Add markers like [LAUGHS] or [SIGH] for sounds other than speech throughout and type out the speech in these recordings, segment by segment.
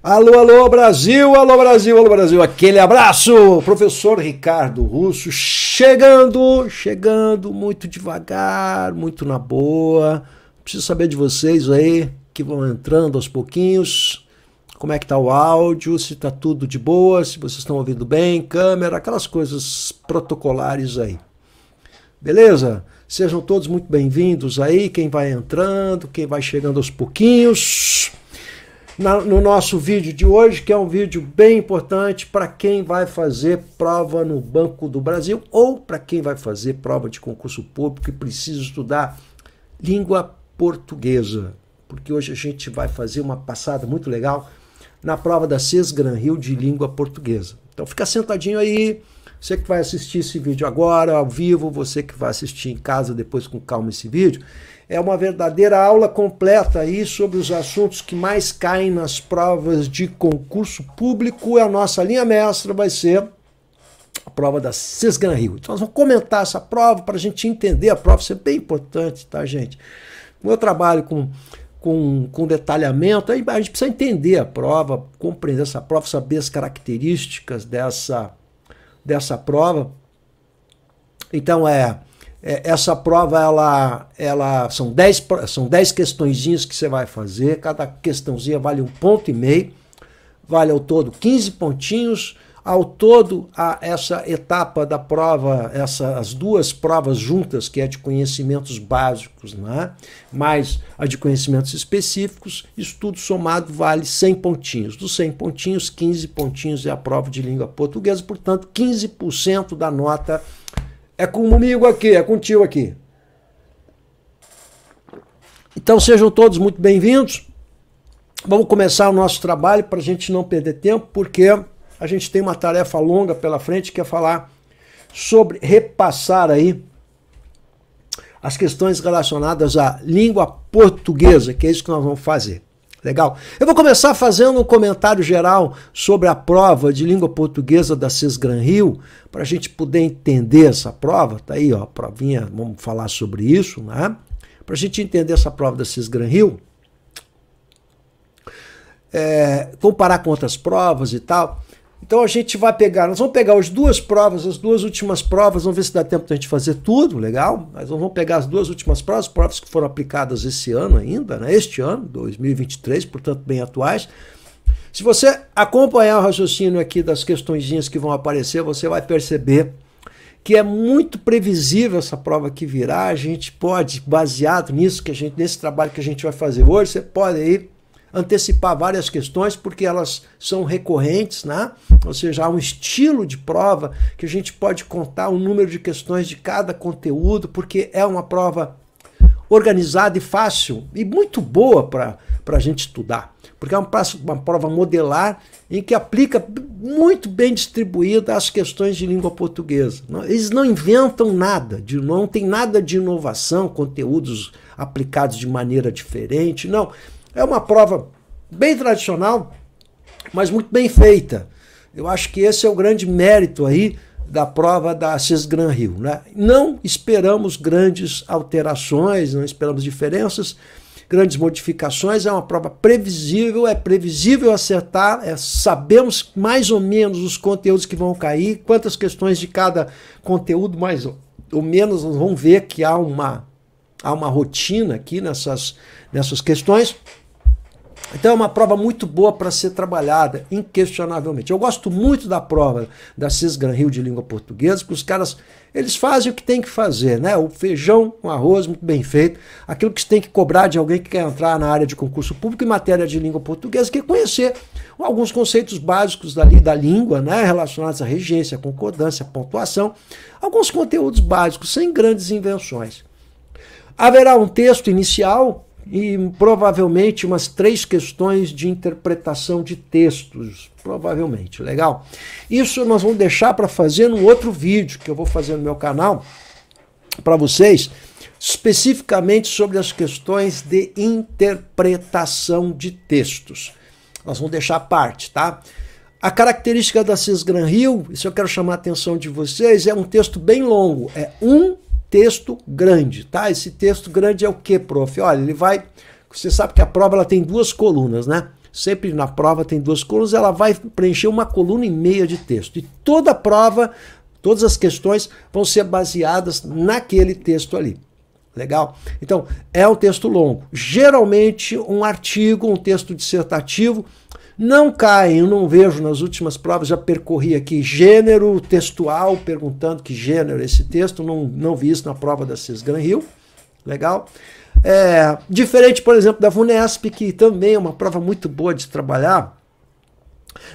Alô, alô, Brasil, alô, Brasil, alô, Brasil, aquele abraço! Professor Ricardo Russo chegando, chegando muito devagar, muito na boa. Preciso saber de vocês aí que vão entrando aos pouquinhos. Como é que tá o áudio? Se tá tudo de boa, se vocês estão ouvindo bem, câmera, aquelas coisas protocolares aí. Beleza? Sejam todos muito bem-vindos aí, quem vai entrando, quem vai chegando aos pouquinhos na, no nosso vídeo de hoje, que é um vídeo bem importante para quem vai fazer prova no Banco do Brasil ou para quem vai fazer prova de concurso público e precisa estudar língua portuguesa. Porque hoje a gente vai fazer uma passada muito legal na prova da CES Gran Rio de língua portuguesa. Então fica sentadinho aí, você que vai assistir esse vídeo agora, ao vivo, você que vai assistir em casa depois com calma esse vídeo. É uma verdadeira aula completa aí sobre os assuntos que mais caem nas provas de concurso público. A nossa linha mestra vai ser a prova da Cisgan Rio. Então nós vamos comentar essa prova para a gente entender a prova, isso é bem importante, tá, gente? O meu trabalho com, com, com detalhamento, aí a gente precisa entender a prova, compreender essa prova, saber as características dessa, dessa prova. Então é é, essa prova ela, ela são 10 são dez questõezinhas que você vai fazer, cada questãozinha vale um ponto e meio, vale ao todo 15 pontinhos. Ao todo, a, essa etapa da prova, essa, as duas provas juntas, que é de conhecimentos básicos, né? mais a de conhecimentos específicos, isso tudo somado vale 100 pontinhos. Dos 100 pontinhos, 15 pontinhos é a prova de língua portuguesa, portanto, 15% da nota é comigo aqui, é com o tio aqui. Então sejam todos muito bem-vindos. Vamos começar o nosso trabalho para a gente não perder tempo, porque a gente tem uma tarefa longa pela frente que é falar sobre repassar aí as questões relacionadas à língua portuguesa, que é isso que nós vamos fazer. Legal? Eu vou começar fazendo um comentário geral sobre a prova de língua portuguesa da Sesgran Rio, para a gente poder entender essa prova. Tá aí, ó, provinha, vamos falar sobre isso, né? Para a gente entender essa prova da Sesgran Rio, é, comparar com outras provas e tal. Então a gente vai pegar, nós vamos pegar as duas provas, as duas últimas provas, vamos ver se dá tempo a gente fazer tudo, legal? Mas nós vamos pegar as duas últimas provas, provas que foram aplicadas esse ano ainda, né? este ano, 2023, portanto bem atuais. Se você acompanhar o raciocínio aqui das questõezinhas que vão aparecer, você vai perceber que é muito previsível essa prova que virá. A gente pode, baseado nisso que a gente, nesse trabalho que a gente vai fazer hoje, você pode aí antecipar várias questões porque elas são recorrentes, né? Ou seja, há um estilo de prova que a gente pode contar o número de questões de cada conteúdo, porque é uma prova organizada e fácil e muito boa para a gente estudar. Porque é uma, uma prova modelar em que aplica muito bem distribuída as questões de língua portuguesa. Eles não inventam nada, de, não tem nada de inovação, conteúdos aplicados de maneira diferente, não. É uma prova bem tradicional, mas muito bem feita. Eu acho que esse é o grande mérito aí da prova da CES Gran Rio. Né? Não esperamos grandes alterações, não esperamos diferenças, grandes modificações. É uma prova previsível, é previsível acertar, é, sabemos mais ou menos os conteúdos que vão cair, quantas questões de cada conteúdo, mais ou menos, vamos ver que há uma Há uma rotina aqui nessas, nessas questões. Então é uma prova muito boa para ser trabalhada, inquestionavelmente. Eu gosto muito da prova da Cisgran Rio de língua portuguesa, porque os caras eles fazem o que tem que fazer, né? O feijão com arroz muito bem feito, aquilo que você tem que cobrar de alguém que quer entrar na área de concurso público em matéria de língua portuguesa, que é conhecer alguns conceitos básicos da, da língua, né? Relacionados à regência, à concordância, à pontuação, alguns conteúdos básicos, sem grandes invenções. Haverá um texto inicial e provavelmente umas três questões de interpretação de textos, provavelmente, legal? Isso nós vamos deixar para fazer no outro vídeo que eu vou fazer no meu canal para vocês, especificamente sobre as questões de interpretação de textos. Nós vamos deixar parte, tá? A característica da Cis Gran Rio, isso eu quero chamar a atenção de vocês, é um texto bem longo, é um texto grande, tá? Esse texto grande é o que, prof? Olha, ele vai. Você sabe que a prova ela tem duas colunas, né? Sempre na prova tem duas colunas, ela vai preencher uma coluna e meia de texto. E toda a prova, todas as questões vão ser baseadas naquele texto ali. Legal? Então, é um texto longo. Geralmente, um artigo, um texto dissertativo, não caem. Eu não vejo nas últimas provas, já percorri aqui gênero textual, perguntando que gênero é esse texto, não, não vi isso na prova da Cisgran Rio. Legal? É, diferente, por exemplo, da VUNESP, que também é uma prova muito boa de trabalhar,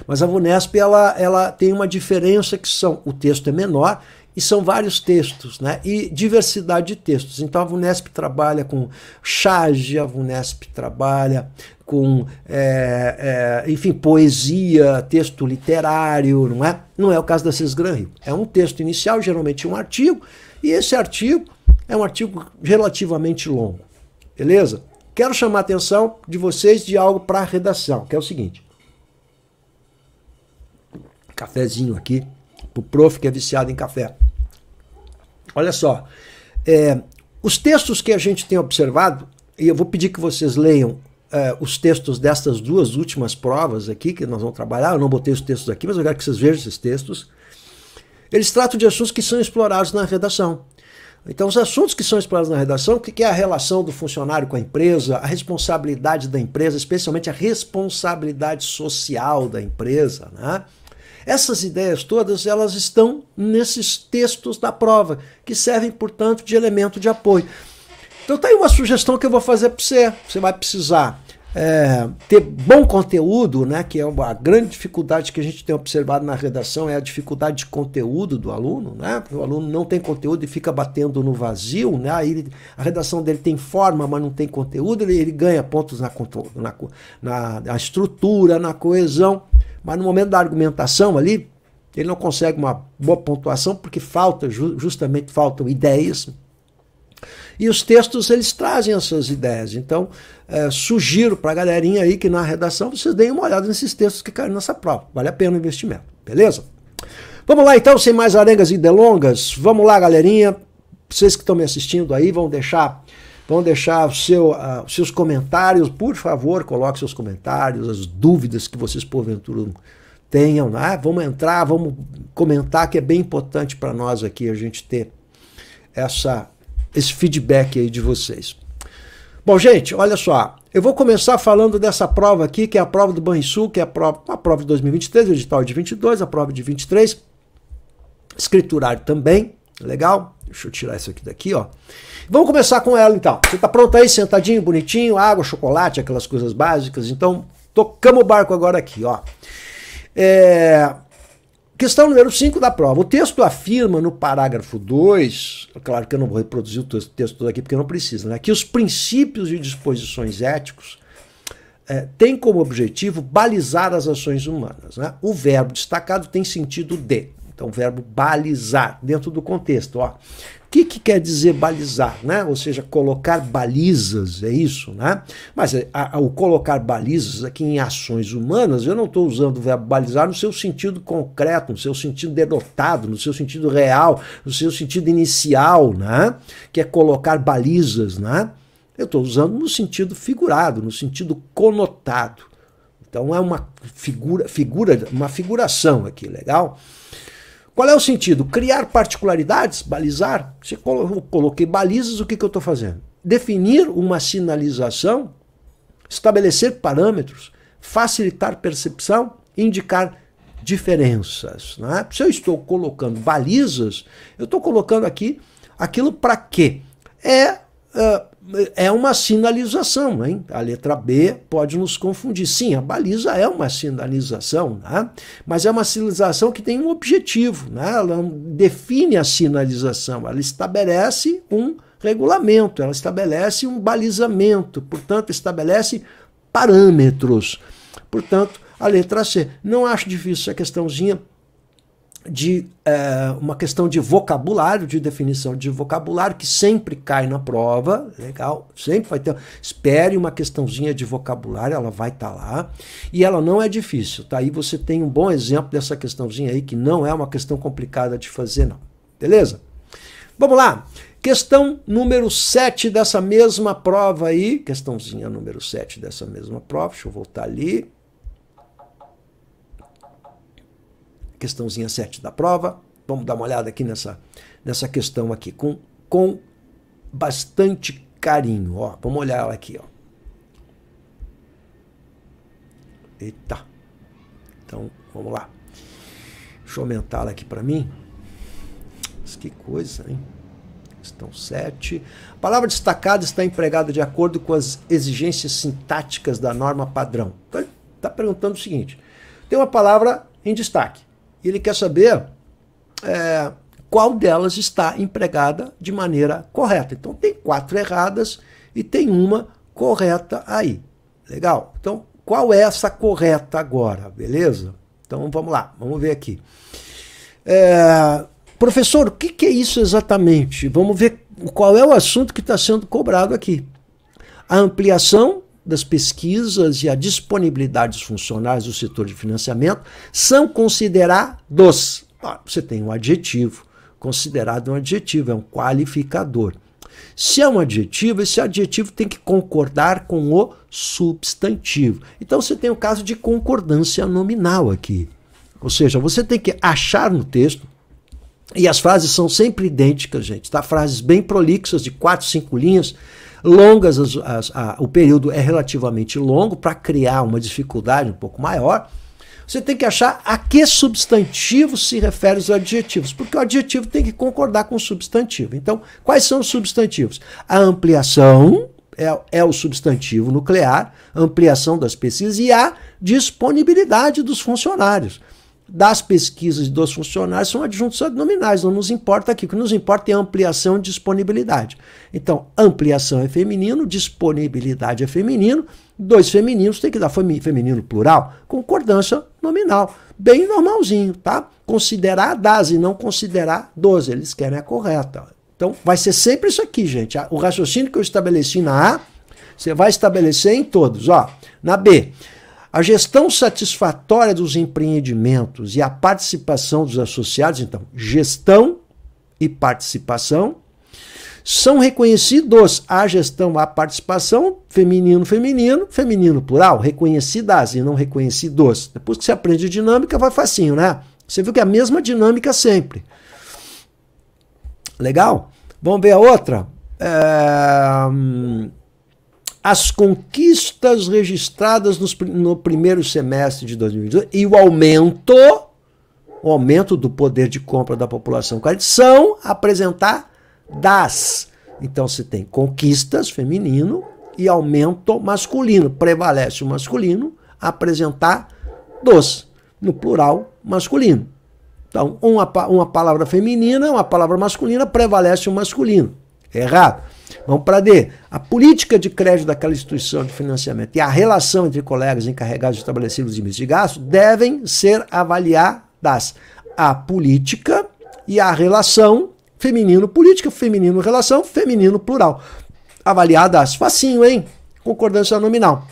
mas a VUNESP ela, ela tem uma diferença que são o texto é menor e são vários textos, né? E diversidade de textos. Então a VUNESP trabalha com charge, a VUNESP trabalha com, é, é, enfim, poesia, texto literário, não é? Não é o caso da Cisgran Rio. É um texto inicial, geralmente um artigo, e esse artigo é um artigo relativamente longo, beleza? Quero chamar a atenção de vocês de algo para a redação, que é o seguinte. Cafézinho aqui, pro prof que é viciado em café. Olha só, é, os textos que a gente tem observado, e eu vou pedir que vocês leiam é, os textos destas duas últimas provas aqui que nós vamos trabalhar, eu não botei os textos aqui, mas eu quero que vocês vejam esses textos. Eles tratam de assuntos que são explorados na redação. Então, os assuntos que são explorados na redação, o que é a relação do funcionário com a empresa, a responsabilidade da empresa, especialmente a responsabilidade social da empresa, né? Essas ideias todas, elas estão nesses textos da prova, que servem, portanto, de elemento de apoio. Então tá aí uma sugestão que eu vou fazer para você. Você vai precisar é, ter bom conteúdo, né, que é uma grande dificuldade que a gente tem observado na redação, é a dificuldade de conteúdo do aluno, né? Porque o aluno não tem conteúdo e fica batendo no vazio, né? Aí ele, a redação dele tem forma, mas não tem conteúdo, ele, ele ganha pontos na, na, na, na estrutura, na coesão. Mas no momento da argumentação ali, ele não consegue uma boa pontuação porque falta, justamente faltam ideias. E os textos eles trazem essas ideias. Então, é, sugiro para a galerinha aí que na redação vocês deem uma olhada nesses textos que caem nessa prova. Vale a pena o investimento, beleza? Vamos lá então, sem mais arengas e delongas. Vamos lá, galerinha. Vocês que estão me assistindo aí vão deixar Vão deixar seu, uh, seus comentários, por favor, coloque seus comentários, as dúvidas que vocês porventura tenham. Né? Vamos entrar, vamos comentar, que é bem importante para nós aqui a gente ter essa, esse feedback aí de vocês. Bom, gente, olha só. Eu vou começar falando dessa prova aqui, que é a prova do Banrisul, que é a prova, a prova de 2023, o edital de 22, a prova de 23, escriturário também. Legal? Deixa eu tirar isso aqui daqui, ó. Vamos começar com ela então. Você tá pronto aí, sentadinho, bonitinho, água, chocolate, aquelas coisas básicas. Então, tocamos o barco agora aqui, ó. É... Questão número 5 da prova. O texto afirma no parágrafo 2, claro que eu não vou reproduzir o texto todo aqui porque não precisa, né? Que os princípios e disposições éticos é, têm como objetivo balizar as ações humanas. Né? O verbo destacado tem sentido de então, o verbo balizar, dentro do contexto. Ó. O que, que quer dizer balizar? Né? Ou seja, colocar balizas, é isso, né? Mas é, a, a, o colocar balizas aqui em ações humanas, eu não estou usando o verbo balizar no seu sentido concreto, no seu sentido denotado, no seu sentido real, no seu sentido inicial, né? Que é colocar balizas, né? Eu estou usando no sentido figurado, no sentido conotado. Então é uma figura, figura, uma figuração aqui, legal? Qual é o sentido? Criar particularidades, balizar? Se eu coloquei balizas, o que, que eu estou fazendo? Definir uma sinalização, estabelecer parâmetros, facilitar percepção, indicar diferenças. Né? Se eu estou colocando balizas, eu estou colocando aqui aquilo para quê? É é uma sinalização, hein? A letra B pode nos confundir. Sim, a baliza é uma sinalização, né? mas é uma sinalização que tem um objetivo, né? Ela define a sinalização, ela estabelece um regulamento, ela estabelece um balizamento, portanto, estabelece parâmetros. Portanto, a letra C. Não acho difícil essa questãozinha de é, uma questão de vocabulário, de definição de vocabulário, que sempre cai na prova, legal, sempre vai ter. Espere uma questãozinha de vocabulário, ela vai estar tá lá. E ela não é difícil, tá? Aí você tem um bom exemplo dessa questãozinha aí, que não é uma questão complicada de fazer, não. Beleza? Vamos lá. Questão número 7 dessa mesma prova aí, questãozinha número 7 dessa mesma prova, deixa eu voltar ali. questãozinha 7 da prova. Vamos dar uma olhada aqui nessa, nessa questão aqui, com, com bastante carinho. Ó, vamos olhar ela aqui. Ó. Eita. Então, vamos lá. Deixa eu aumentar ela aqui para mim. Mas que coisa, hein? Questão 7. A palavra destacada está empregada de acordo com as exigências sintáticas da norma padrão. Então, está perguntando o seguinte: tem uma palavra em destaque e ele quer saber é, qual delas está empregada de maneira correta. Então tem quatro erradas e tem uma correta aí. Legal? Então, qual é essa correta agora? Beleza? Então vamos lá, vamos ver aqui. É, professor, o que, que é isso exatamente? Vamos ver qual é o assunto que está sendo cobrado aqui. A ampliação das pesquisas e a disponibilidade dos funcionários do setor de financiamento são considerados. Você tem um adjetivo, considerado um adjetivo, é um qualificador. Se é um adjetivo, esse adjetivo tem que concordar com o substantivo. Então você tem o caso de concordância nominal aqui. Ou seja, você tem que achar no texto, e as frases são sempre idênticas, gente, tá? Frases bem prolixas, de quatro, cinco linhas, longas, as, as, a, o período é relativamente longo para criar uma dificuldade um pouco maior. Você tem que achar a que substantivo se refere os adjetivos, porque o adjetivo tem que concordar com o substantivo. Então, quais são os substantivos? A ampliação é, é o substantivo nuclear, ampliação das pesquisas e a disponibilidade dos funcionários das pesquisas dos funcionários são adjuntos abdominais, não nos importa aqui. O que nos importa é ampliação e disponibilidade. Então, ampliação é feminino, disponibilidade é feminino, dois femininos tem que dar feminino plural, concordância nominal. Bem normalzinho, tá? Considerar das e não considerar 12. eles querem a correta. Então, vai ser sempre isso aqui, gente. O raciocínio que eu estabeleci na A, você vai estabelecer em todos, ó. Na B, a gestão satisfatória dos empreendimentos e a participação dos associados, então, gestão e participação, são reconhecidos a gestão, a participação, feminino, feminino, feminino plural, reconhecidas e não reconhecidos. Depois que você aprende dinâmica, vai facinho, né? Você viu que é a mesma dinâmica sempre. Legal? Vamos ver a outra? É... Hum, as conquistas registradas nos, no primeiro semestre de 2022 e o aumento, o aumento do poder de compra da população são apresentar das. Então se tem conquistas feminino e aumento masculino. Prevalece o masculino, apresentar dos, no plural masculino. Então, uma, uma palavra feminina, uma palavra masculina, prevalece o masculino. Errado. Vamos para D. A política de crédito daquela instituição de financiamento e a relação entre colegas encarregados de estabelecer os limites de gasto devem ser avaliadas. A política e a relação feminino política, feminino relação, feminino plural. Avaliadas facinho, hein? Concordância nominal.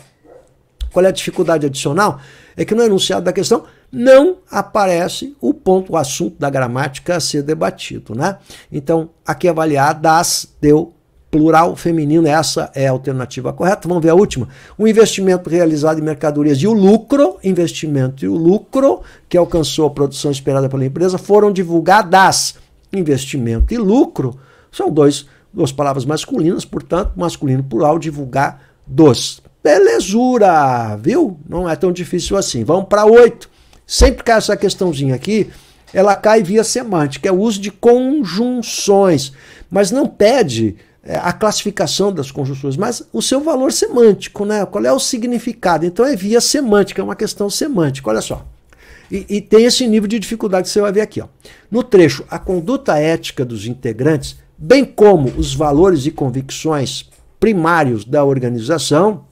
Qual é a dificuldade adicional? É que no enunciado da questão não aparece o ponto, o assunto da gramática a ser debatido, né? Então, aqui é avaliadas deu plural feminino, essa é a alternativa correta. Vamos ver a última. O investimento realizado em mercadorias e o lucro, investimento e o lucro que alcançou a produção esperada pela empresa foram divulgadas. Investimento e lucro são dois, duas palavras masculinas, portanto, masculino plural, divulgar dos. Belezura, viu? Não é tão difícil assim. Vamos para oito. Sempre cai essa questãozinha aqui, ela cai via semântica, é o uso de conjunções, mas não pede é, a classificação das conjunções, mas o seu valor semântico, né? Qual é o significado? Então é via semântica, é uma questão semântica. Olha só. E, e, tem esse nível de dificuldade que você vai ver aqui. Ó. No trecho, a conduta ética dos integrantes, bem como os valores e convicções primários da organização,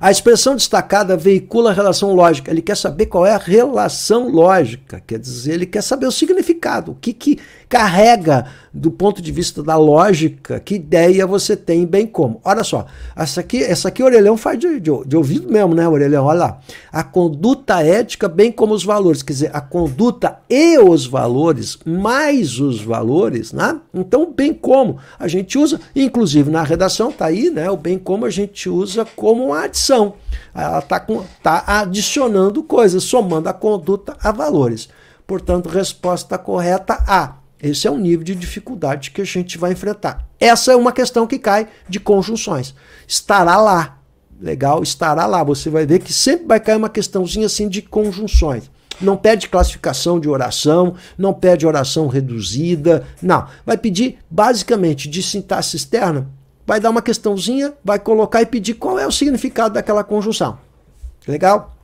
a expressão destacada veicula a relação lógica. Ele quer saber qual é a relação lógica, quer dizer, ele quer saber o significado, o que, que, carrega do ponto de vista da lógica que ideia você tem bem como. Olha só, essa aqui, essa aqui orelhão faz de, de, de ouvido mesmo, né, orelhão? Olha lá. A conduta ética bem como os valores, quer dizer, a conduta e os valores, mais os valores, né? Então, bem como a gente usa, inclusive na redação tá aí, né, o bem como a gente usa como uma adição. Ela tá, com, tá adicionando coisas, somando a conduta a valores. Portanto, resposta correta A. Esse é o nível de dificuldade que a gente vai enfrentar. Essa é uma questão que cai de conjunções. Estará lá. Legal, estará lá. Você vai ver que sempre vai cair uma questãozinha assim de conjunções. Não pede classificação de oração, não pede oração reduzida, não. Vai pedir basicamente de sintaxe externa, vai dar uma questãozinha, vai colocar e pedir qual é o significado daquela conjunção. Legal?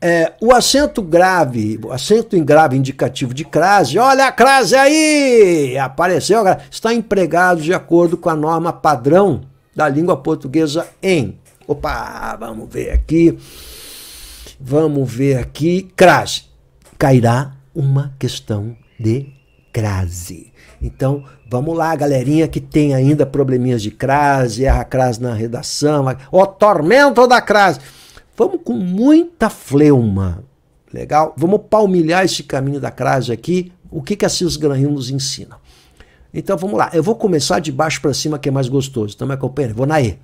É, o acento grave, o acento em grave indicativo de crase, olha a crase aí! Apareceu, está empregado de acordo com a norma padrão da língua portuguesa em. Opa, vamos ver aqui. Vamos ver aqui. Crase. Cairá uma questão de crase. Então, vamos lá, galerinha que tem ainda probleminhas de crase, erra crase na redação, ó, tormento da crase. Vamos com muita fleuma, legal? Vamos palmilhar este caminho da crase aqui. O que, que a Cis Granhil nos ensina? Então vamos lá, eu vou começar de baixo para cima que é mais gostoso. Então me acompanha, vou na E.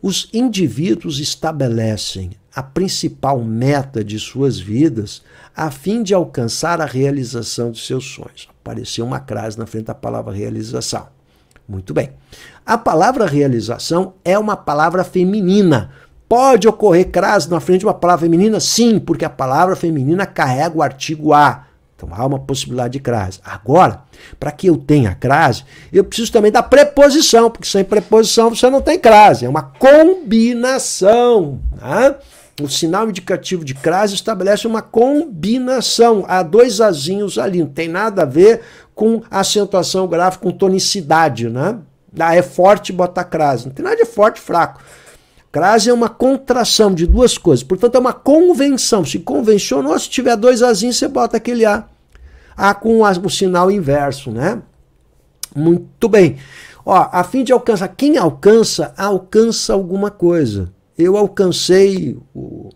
Os indivíduos estabelecem a principal meta de suas vidas a fim de alcançar a realização de seus sonhos. Apareceu uma crase na frente da palavra realização. Muito bem. A palavra realização é uma palavra feminina. Pode ocorrer crase na frente de uma palavra feminina? Sim, porque a palavra feminina carrega o artigo A. Então há uma possibilidade de crase. Agora, para que eu tenha crase, eu preciso também da preposição, porque sem preposição você não tem crase. É uma combinação. Né? O sinal indicativo de crase estabelece uma combinação. Há dois azinhos ali, não tem nada a ver com acentuação gráfica, com tonicidade, né? Ah, é forte, bota crase. Não tem nada de forte, fraco. Crase é uma contração de duas coisas, portanto é uma convenção. Se convencionou, se tiver dois azinhos, você bota aquele A. A com o, sinal inverso, né? Muito bem. Ó, a fim de alcançar, quem alcança, alcança alguma coisa. Eu alcancei o,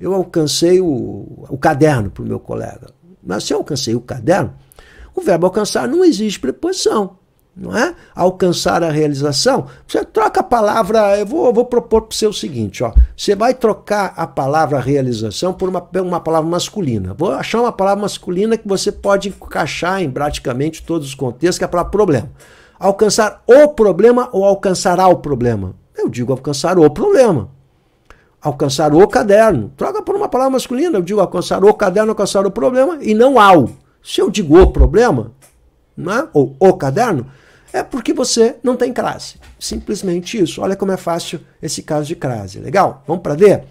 eu alcancei o, o caderno para o meu colega. Mas se eu alcancei o caderno, o verbo alcançar não existe preposição não é? Alcançar a realização. Você troca a palavra, eu vou, vou propor para você o seguinte, ó. Você vai trocar a palavra realização por uma, uma palavra masculina. Vou achar uma palavra masculina que você pode encaixar em praticamente todos os contextos, que é a palavra problema. Alcançar o problema ou alcançará o problema? Eu digo alcançar o problema. Alcançar o caderno. Troca por uma palavra masculina, eu digo alcançar o caderno, alcançar o problema e não ao. Se eu digo o problema, não é? ou o caderno, é porque você não tem crase. Simplesmente isso. Olha como é fácil esse caso de crase. Legal? Vamos para D?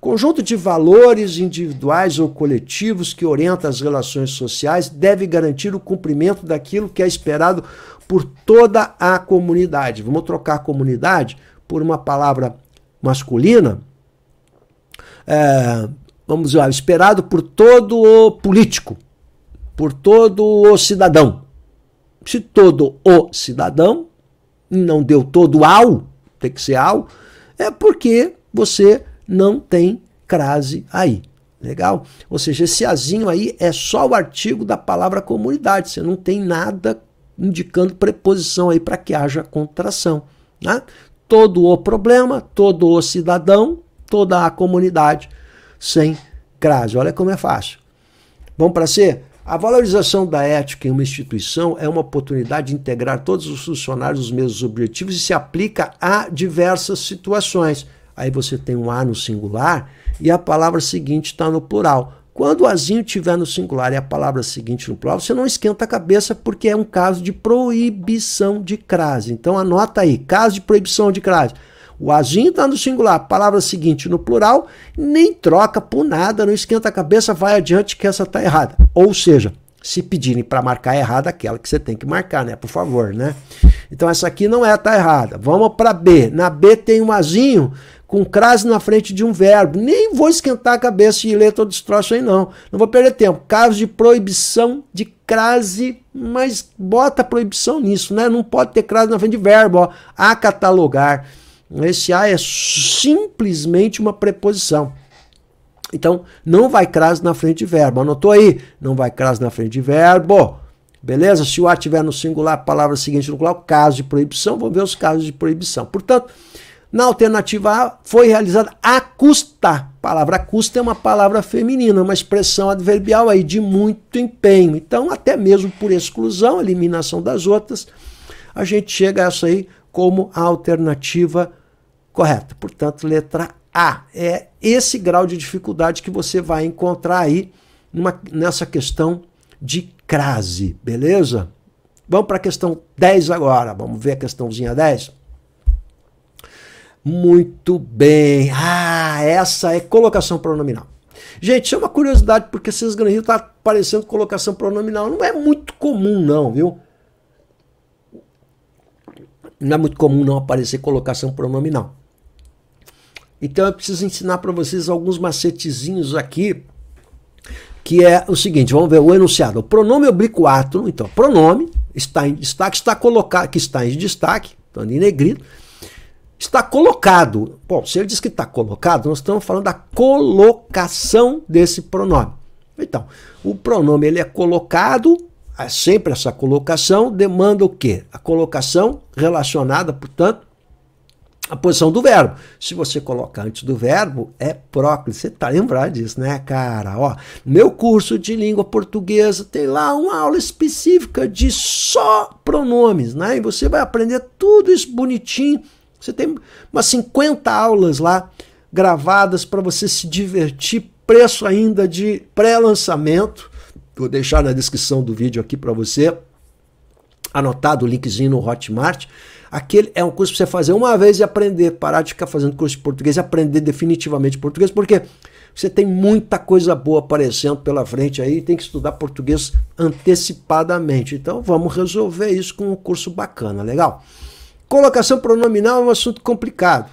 Conjunto de valores individuais ou coletivos que orienta as relações sociais deve garantir o cumprimento daquilo que é esperado por toda a comunidade. Vamos trocar comunidade por uma palavra masculina. É, vamos lá, esperado por todo o político, por todo o cidadão se todo o cidadão, não deu todo ao, tem que ser ao, é porque você não tem crase aí. Legal? Ou seja, esse azinho aí é só o artigo da palavra comunidade, você não tem nada indicando preposição aí para que haja contração. Né? Todo o problema, todo o cidadão, toda a comunidade sem crase. Olha como é fácil. Vamos para ser a valorização da ética em uma instituição é uma oportunidade de integrar todos os funcionários nos mesmos objetivos e se aplica a diversas situações. Aí você tem um A no singular e a palavra seguinte está no plural. Quando o azinho estiver no singular e a palavra seguinte no plural, você não esquenta a cabeça porque é um caso de proibição de crase. Então anota aí, caso de proibição de crase. O azinho está no singular, palavra seguinte no plural, nem troca por nada, não esquenta a cabeça, vai adiante que essa está errada. Ou seja, se pedirem para marcar errada aquela que você tem que marcar, né? Por favor, né? Então essa aqui não é tá errada. Vamos para B. Na B tem um azinho com crase na frente de um verbo. Nem vou esquentar a cabeça e ler todo esse troço aí não. Não vou perder tempo. Caso de proibição de crase, mas bota proibição nisso, né? Não pode ter crase na frente de verbo, ó. A catalogar. Esse a é simplesmente uma preposição. Então, não vai crase na frente de verbo. Anotou aí? Não vai crase na frente de verbo. Beleza? Se o a tiver no singular, a palavra seguinte no plural, caso de proibição, vamos ver os casos de proibição. Portanto, na alternativa A, foi realizada a custa. A palavra custa é uma palavra feminina, uma expressão adverbial aí de muito empenho. Então, até mesmo por exclusão, eliminação das outras, a gente chega a essa aí como a alternativa correta. Portanto, letra A. É esse grau de dificuldade que você vai encontrar aí numa, nessa questão de crase, beleza? Vamos para a questão 10 agora. Vamos ver a questãozinha 10. Muito bem. Ah, essa é colocação pronominal. Gente, isso é uma curiosidade, porque esses Gran tá está aparecendo colocação pronominal. Não é muito comum, não, viu? Não é muito comum não aparecer colocação pronominal. Então eu preciso ensinar para vocês alguns macetezinhos aqui, que é o seguinte, vamos ver o enunciado. O pronome oblíquo átono, então, pronome está em destaque, está colocado, que está em destaque, estando em negrito, está colocado. Bom, se ele diz que está colocado, nós estamos falando da colocação desse pronome. Então, o pronome ele é colocado, é sempre essa colocação demanda o quê? A colocação relacionada, portanto, a posição do verbo. Se você colocar antes do verbo, é próclise. Você tá lembrado disso, né, cara? Ó, meu curso de língua portuguesa tem lá uma aula específica de só pronomes, né? E você vai aprender tudo isso bonitinho. Você tem umas 50 aulas lá gravadas para você se divertir, preço ainda de pré-lançamento. Vou deixar na descrição do vídeo aqui para você anotado o linkzinho no Hotmart. Aquele é um curso para você fazer uma vez e aprender, parar de ficar fazendo curso de português e aprender definitivamente português, porque você tem muita coisa boa aparecendo pela frente aí, tem que estudar português antecipadamente. Então vamos resolver isso com um curso bacana, legal? Colocação pronominal é um assunto complicado,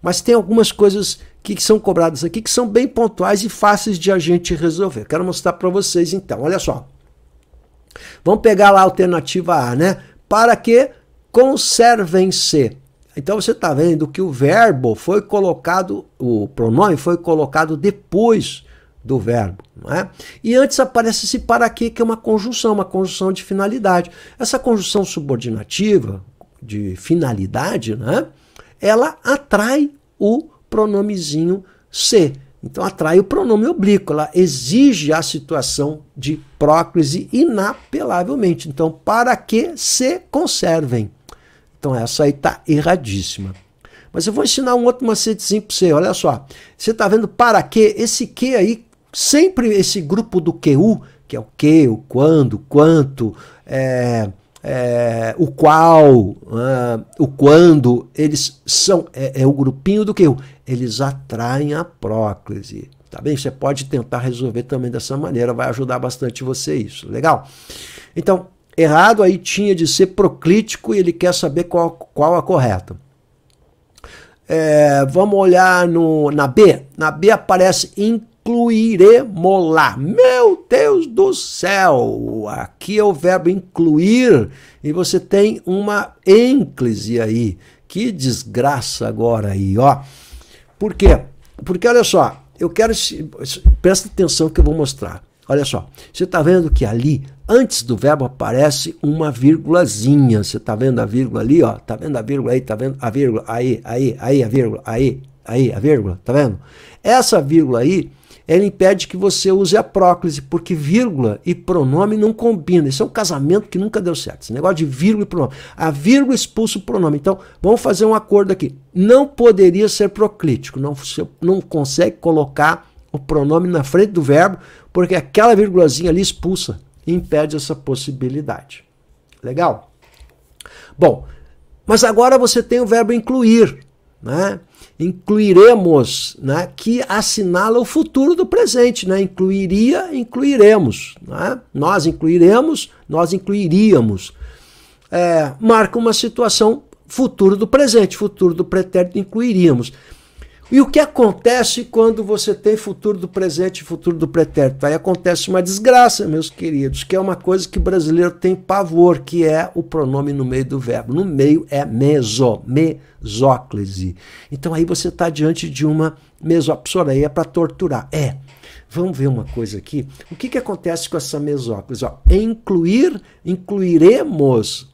mas tem algumas coisas que são cobradas aqui que são bem pontuais e fáceis de a gente resolver. Quero mostrar para vocês então, olha só. Vamos pegar lá a alternativa A, né? Para que conservem-se. Então você está vendo que o verbo foi colocado, o pronome foi colocado depois do verbo. Não é? E antes aparece esse para que, que é uma conjunção, uma conjunção de finalidade. Essa conjunção subordinativa, de finalidade, né? ela atrai o pronomezinho se. Então atrai o pronome oblíquo, ela exige a situação de próclise inapelavelmente. Então, para que se conservem. Então essa aí tá erradíssima. Mas eu vou ensinar um outro macetezinho para você. Olha só. Você tá vendo para que Esse que aí, sempre esse grupo do queu que é o que, o quando, o quanto, é, é, o qual, uh, o quando, eles são, é, é o grupinho do queu Eles atraem a próclise. Tá bem? Você pode tentar resolver também dessa maneira, vai ajudar bastante você isso, legal? Então, errado, aí tinha de ser proclítico e ele quer saber qual, qual a correta. É, vamos olhar no, na B. Na B aparece incluiremola. Meu Deus do céu! Aqui é o verbo incluir e você tem uma ênclise aí. Que desgraça agora aí, ó. Por quê? Porque olha só, eu quero. Presta atenção que eu vou mostrar. Olha só, você está vendo que ali antes do verbo aparece uma vírgulazinha. Você tá vendo a vírgula ali, ó? Tá vendo a vírgula aí? Tá vendo a vírgula aí, aí, aí a vírgula, aí, aí a vírgula, tá vendo? Essa vírgula aí, ela impede que você use a próclise, porque vírgula e pronome não combinam. Esse é um casamento que nunca deu certo. Esse negócio de vírgula e pronome. A vírgula expulsa o pronome. Então, vamos fazer um acordo aqui. Não poderia ser proclítico. Não, você não consegue colocar o pronome na frente do verbo, porque aquela vírgulazinha ali expulsa impede essa possibilidade. Legal? Bom, mas agora você tem o verbo incluir, né? Incluiremos, né? Que assinala o futuro do presente, né? Incluiria, incluiremos, né? Nós incluiremos, nós incluiríamos. É, marca uma situação futuro do presente, futuro do pretérito, incluiríamos. E o que acontece quando você tem futuro do presente e futuro do pretérito? Aí acontece uma desgraça, meus queridos, que é uma coisa que brasileiro tem pavor, que é o pronome no meio do verbo. No meio é meso, mesóclise. Então aí você está diante de uma mesopsoreia é para torturar. É, vamos ver uma coisa aqui. O que, que acontece com essa mesóclise? Ó, incluir, incluiremos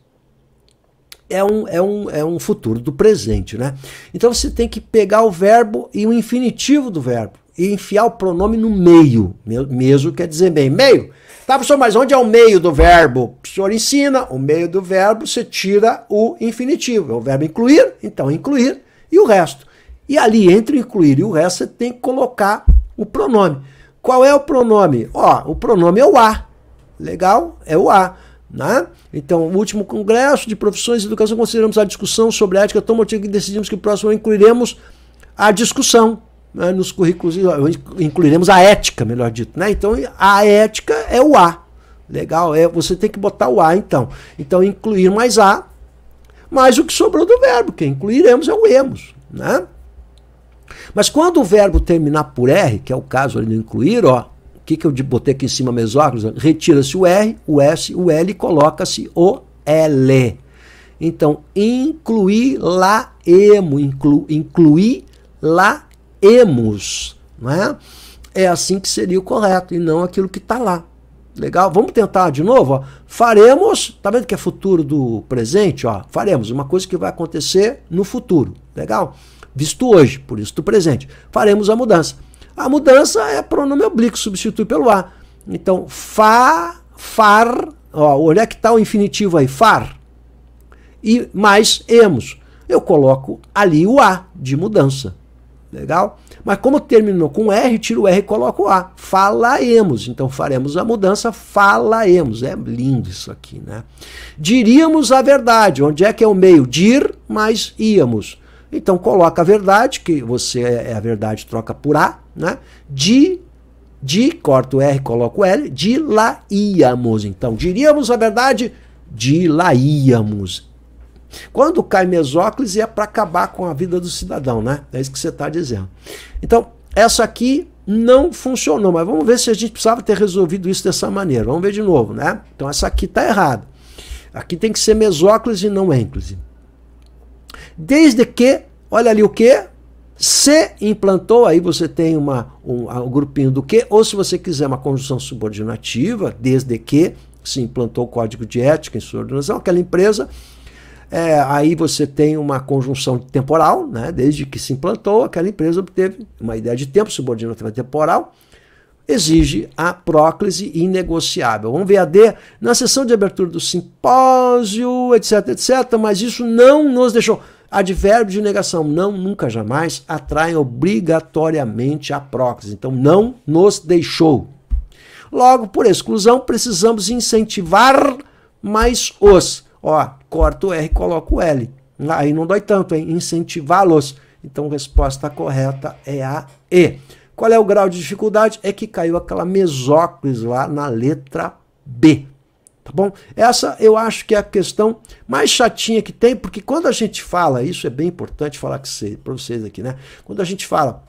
é um, é um, é um futuro do presente, né? Então você tem que pegar o verbo e o infinitivo do verbo e enfiar o pronome no meio. Mesmo quer dizer meio. Meio. Tá, professor, mas onde é o meio do verbo? O senhor ensina, o meio do verbo você tira o infinitivo. É o verbo incluir, então incluir e o resto. E ali entre o incluir e o resto você tem que colocar o pronome. Qual é o pronome? Ó, o pronome é o a. Legal? É o a. Né? Então, o último congresso de profissões e educação, consideramos a discussão sobre a ética tão motivo que decidimos que próximo incluiremos a discussão né, nos currículos, incluiremos a ética, melhor dito. Né? Então, a ética é o A. Legal, é, você tem que botar o A então. Então, incluir mais A, mais o que sobrou do verbo, que incluiremos é o emos. Né? Mas quando o verbo terminar por R, que é o caso ali do incluir, ó, o que, que eu botei aqui em cima meus óculos? Retira-se o R, o S, o L e coloca-se o L. Então, incluir laemo, inclu, incluir laemos. Não é? é assim que seria o correto e não aquilo que está lá. Legal? Vamos tentar de novo? Ó. Faremos, tá vendo que é futuro do presente? Ó? Faremos uma coisa que vai acontecer no futuro. Legal? Visto hoje, por isso do presente. Faremos a mudança. A mudança é pronome oblíquo, substitui pelo a. Então, fa, far, ó, olha que está o infinitivo aí, far. E mais emos. Eu coloco ali o a de mudança. Legal? Mas como terminou com R, tiro o R e coloco o A. Falaemos. Então faremos a mudança, falaemos. É lindo isso aqui, né? Diríamos a verdade. Onde é que é o meio? Dir mais íamos. Então coloca a verdade, que você é, é a verdade, troca por A, né? De, de, corto o R, coloco o L, íamos. Então, diríamos a verdade, de íamos. Quando cai mesóclise é para acabar com a vida do cidadão, né? É isso que você está dizendo. Então, essa aqui não funcionou, mas vamos ver se a gente precisava ter resolvido isso dessa maneira. Vamos ver de novo, né? Então, essa aqui está errada. Aqui tem que ser mesóclise e não ênclise. Desde que, olha ali o que, se implantou, aí você tem uma, um, um grupinho do que, ou se você quiser uma conjunção subordinativa, desde que se implantou o código de ética em sua aquela empresa, é, aí você tem uma conjunção temporal, né? desde que se implantou, aquela empresa obteve uma ideia de tempo subordinativa temporal, exige a próclise inegociável. Vamos ver a D na sessão de abertura do simpósio, etc, etc, mas isso não nos deixou. Advérbio de negação, não, nunca, jamais, atrai obrigatoriamente a próclise. Então, não nos deixou. Logo, por exclusão, precisamos incentivar mais os. Ó, corta o R, coloca o L. Aí não dói tanto, hein? Incentivá-los. Então, resposta correta é a E. Qual é o grau de dificuldade? É que caiu aquela mesóclise lá na letra B. Tá bom? Essa eu acho que é a questão mais chatinha que tem, porque quando a gente fala, isso é bem importante falar para vocês aqui, né? Quando a gente fala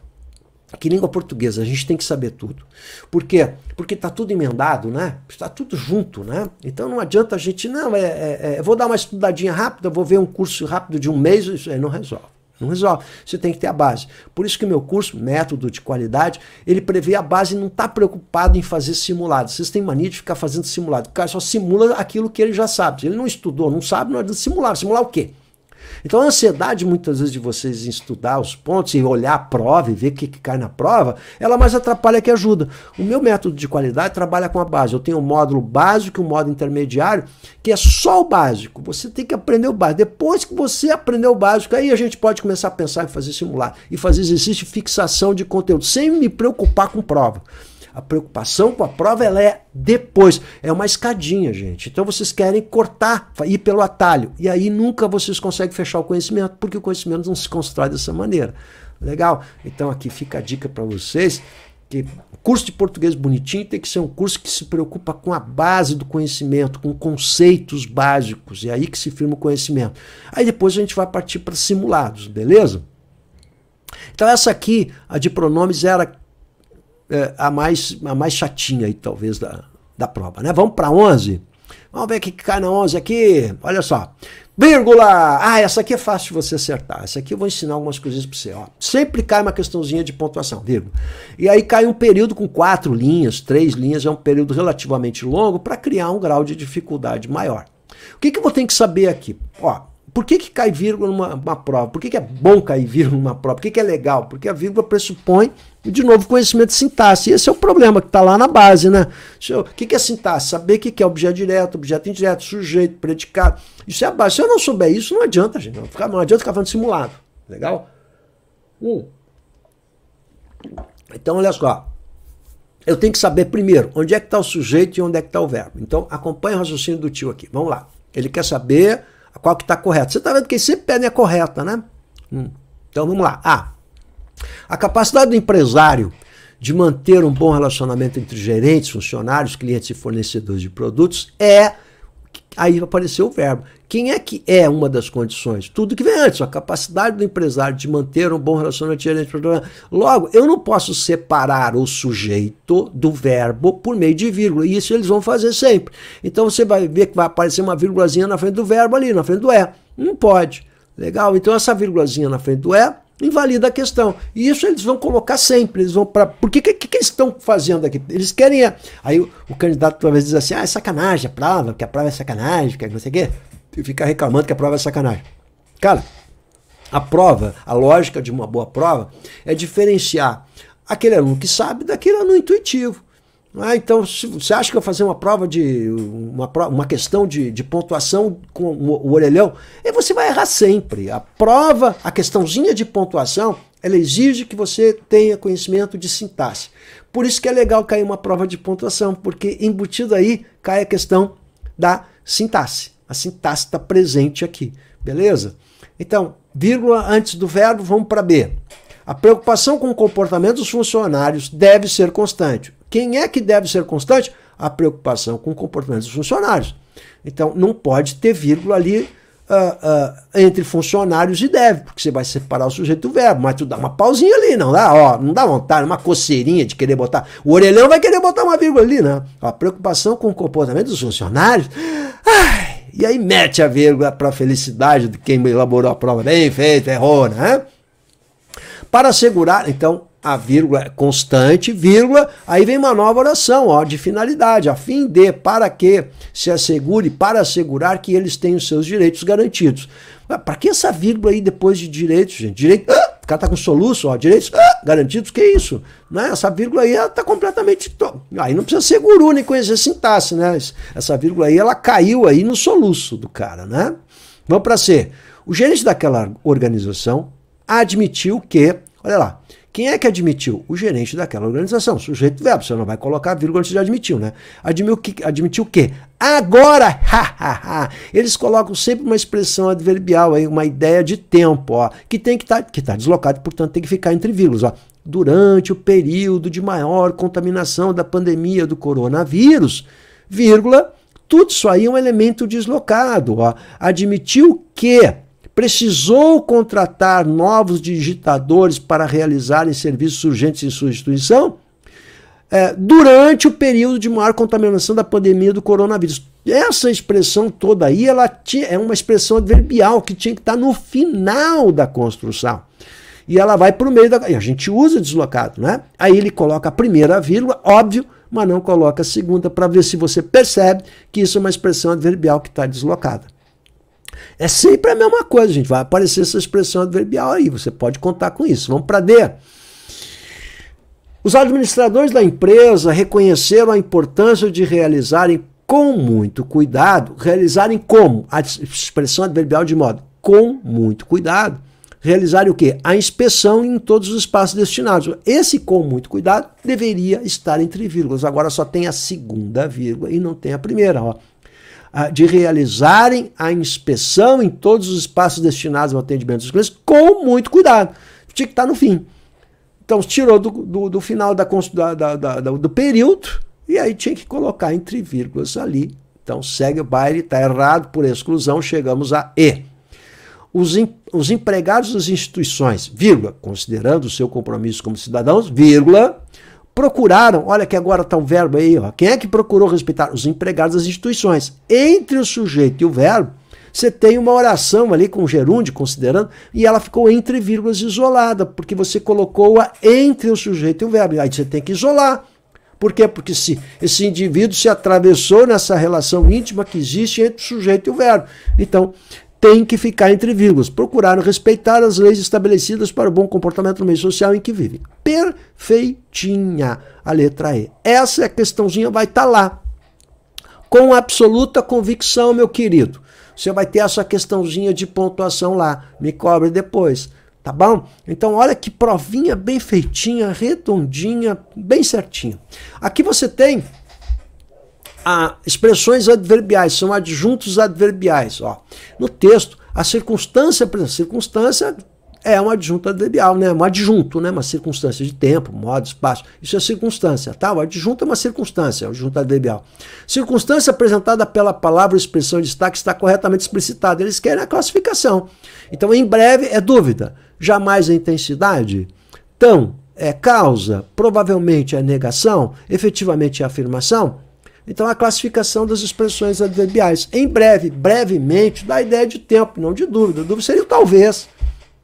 que língua portuguesa, a gente tem que saber tudo. Por quê? Porque está tudo emendado, né? Está tudo junto, né? Então não adianta a gente, não, é, é, é, vou dar uma estudadinha rápida, vou ver um curso rápido de um mês, isso aí não resolve. Não resolve. Você tem que ter a base. Por isso que o meu curso, Método de Qualidade, ele prevê a base e não está preocupado em fazer simulado. Vocês têm mania de ficar fazendo simulado. O cara só simula aquilo que ele já sabe. Se ele não estudou, não sabe, não é de simular. Simular o quê? Então a ansiedade muitas vezes de vocês em estudar os pontos e olhar a prova e ver o que, que cai na prova, ela mais atrapalha que ajuda. O meu método de qualidade trabalha com a base. Eu tenho um módulo básico e um módulo intermediário, que é só o básico. Você tem que aprender o básico. Depois que você aprender o básico, aí a gente pode começar a pensar em fazer simular e fazer exercício de fixação de conteúdo, sem me preocupar com prova. A preocupação com a prova ela é depois. É uma escadinha, gente. Então vocês querem cortar, ir pelo atalho. E aí nunca vocês conseguem fechar o conhecimento, porque o conhecimento não se constrói dessa maneira. Legal? Então aqui fica a dica para vocês que curso de português bonitinho tem que ser um curso que se preocupa com a base do conhecimento, com conceitos básicos, e é aí que se firma o conhecimento. Aí depois a gente vai partir para simulados, beleza? Então essa aqui, a de pronomes, era é, a, mais, a mais chatinha aí, talvez, da, da prova. Né? Vamos para 11? Vamos ver o que cai na 11 aqui. Olha só. Vírgula! Ah, essa aqui é fácil de você acertar. Essa aqui eu vou ensinar algumas coisinhas para você. Ó. Sempre cai uma questãozinha de pontuação, vírgula. E aí cai um período com quatro linhas, três linhas, é um período relativamente longo para criar um grau de dificuldade maior. O que, que eu vou ter que saber aqui? Ó, por que, que cai vírgula numa, prova? Por que, que é bom cair vírgula numa prova? Por que, que é legal? Porque a vírgula pressupõe, de novo, conhecimento de sintaxe. E esse é o problema que está lá na base, né? O que, que é sintaxe? Saber o que, que é objeto direto, objeto indireto, sujeito, predicado. Isso é a base. Se eu não souber isso, não adianta, gente. Não, não adianta ficar falando simulado. Legal? Um. Então, olha só. Eu tenho que saber primeiro onde é que está o sujeito e onde é que está o verbo. Então, acompanha o raciocínio do tio aqui. Vamos lá. Ele quer saber qual que está correta. Você está vendo que eles sempre pedem a correta, né? Hum. Então vamos lá. A. A capacidade do empresário de manter um bom relacionamento entre gerentes, funcionários, clientes e fornecedores de produtos é Aí apareceu o verbo. Quem é que é uma das condições? Tudo que vem antes, a capacidade do empresário de manter um bom relacionamento gerente. Logo, eu não posso separar o sujeito do verbo por meio de vírgula. E isso eles vão fazer sempre. Então você vai ver que vai aparecer uma vírgulazinha na frente do verbo ali, na frente do é. Não pode. Legal? Então essa vírgulazinha na frente do é invalida a questão. E isso eles vão colocar sempre. Eles vão para. Por que, que, que eles estão fazendo aqui? Eles querem. A... Aí o, o, candidato talvez diz assim: ah, é sacanagem a prova, que a prova é sacanagem, que não sei o quê. E fica reclamando que a prova é sacanagem. Cara, a prova, a lógica de uma boa prova é diferenciar aquele aluno que sabe daquele aluno intuitivo. Ah, então se, você acha que eu vou fazer uma prova de. uma, uma questão de, de pontuação com o, o orelhão? E você vai errar sempre. A prova, a questãozinha de pontuação, ela exige que você tenha conhecimento de sintaxe. Por isso que é legal cair uma prova de pontuação, porque embutido aí cai a questão da sintaxe. A sintaxe está presente aqui, beleza? Então, vírgula antes do verbo, vamos para B. A preocupação com o comportamento dos funcionários deve ser constante. Quem é que deve ser constante? A preocupação com o comportamento dos funcionários. Então, não pode ter vírgula ali Uh, uh, entre funcionários e deve, porque você vai separar o sujeito do verbo, mas tu dá uma pausinha ali, não dá, ó, não dá vontade, uma coceirinha de querer botar. O orelhão vai querer botar uma vírgula ali, né? A preocupação com o comportamento dos funcionários. Ai, e aí mete a vírgula para a felicidade de quem elaborou a prova. Bem feito, errou, né? Para assegurar, então, a vírgula é constante, vírgula, aí vem uma nova oração, ó, de finalidade, a fim de, para que se assegure, para assegurar que eles têm os seus direitos garantidos. Para que essa vírgula aí depois de direitos, gente? Direito, ah, o cara tá com soluço, ó, direitos ah, garantidos, que isso? Né? Essa vírgula aí, ela tá completamente, to... aí não precisa ser guru nem conhecer sintaxe, né? Essa vírgula aí, ela caiu aí no soluço do cara, né? Vamos para C. O gerente daquela organização admitiu que, olha lá, quem é que admitiu? O gerente daquela organização, sujeito verbo, você não vai colocar vírgula antes de admitiu, né? Admitiu, que, admitiu o quê? Agora! [LAUGHS] Ha, ha, ha. Eles colocam sempre uma expressão adverbial, aí, uma ideia de tempo, ó, que tem que estar tá, que tá deslocado, portanto tem que ficar entre vírgulas. Ó. Durante o período de maior contaminação da pandemia do coronavírus, vírgula, tudo isso aí é um elemento deslocado. Ó. Admitiu quê? precisou contratar novos digitadores para realizarem serviços urgentes em substituição é, durante o período de maior contaminação da pandemia do coronavírus. Essa expressão toda aí ela tinha, é uma expressão adverbial que tinha que estar no final da construção. E ela vai para o meio da. E a gente usa deslocado, né? Aí ele coloca a primeira vírgula, óbvio, mas não coloca a segunda para ver se você percebe que isso é uma expressão adverbial que está deslocada. É sempre a mesma coisa, gente. Vai aparecer essa expressão adverbial aí, você pode contar com isso. Vamos para D. Os administradores da empresa reconheceram a importância de realizarem com muito cuidado, realizarem como? A expressão adverbial de modo, com muito cuidado, realizarem o quê? A inspeção em todos os espaços destinados. Esse com muito cuidado deveria estar entre vírgulas. Agora só tem a segunda vírgula e não tem a primeira. Ó de realizarem a inspeção em todos os espaços destinados ao atendimento dos clientes com muito cuidado. Tinha que estar no fim. Então, tirou do, do, do final da, da, da, do período e aí tinha que colocar entre vírgulas ali. Então, segue o baile, está errado por exclusão, chegamos a E. Os, em, os empregados das instituições, vírgula, considerando o seu compromisso como cidadãos, vírgula, procuraram, olha que agora está um verbo aí, ó, quem é que procurou respeitar? Os empregados das instituições. Entre o sujeito e o verbo, você tem uma oração ali com gerúndio, considerando, e ela ficou entre vírgulas isolada, porque você colocou-a entre o sujeito e o verbo. Aí você tem que isolar. Por quê? Porque se esse indivíduo se atravessou nessa relação íntima que existe entre o sujeito e o verbo. Então, tem que ficar entre vírgulas. Procuraram respeitar as leis estabelecidas para o bom comportamento no meio social em que vivem. Perfeitinha a letra E. Essa é a questãozinha, vai estar tá lá. Com absoluta convicção, meu querido. Você vai ter essa questãozinha de pontuação lá. Me cobre depois. Tá bom? Então, olha que provinha bem feitinha, redondinha, bem certinha. Aqui você tem a, expressões adverbiais, são adjuntos adverbiais. Ó. No texto, a circunstância, por exemplo, circunstância é um adjunto adverbial, né? um adjunto, né? uma circunstância de tempo, modo, espaço. Isso é circunstância, tá? O adjunto é uma circunstância, o é adjunto adverbial. Circunstância apresentada pela palavra expressão de destaque está corretamente explicitada. Eles querem a classificação. Então, em breve, é dúvida. Jamais a intensidade. Então, é causa, provavelmente é negação, efetivamente é afirmação. Então, a classificação das expressões adverbiais. Em breve, brevemente, dá a ideia de tempo, não de dúvida. Dúvida seria o talvez.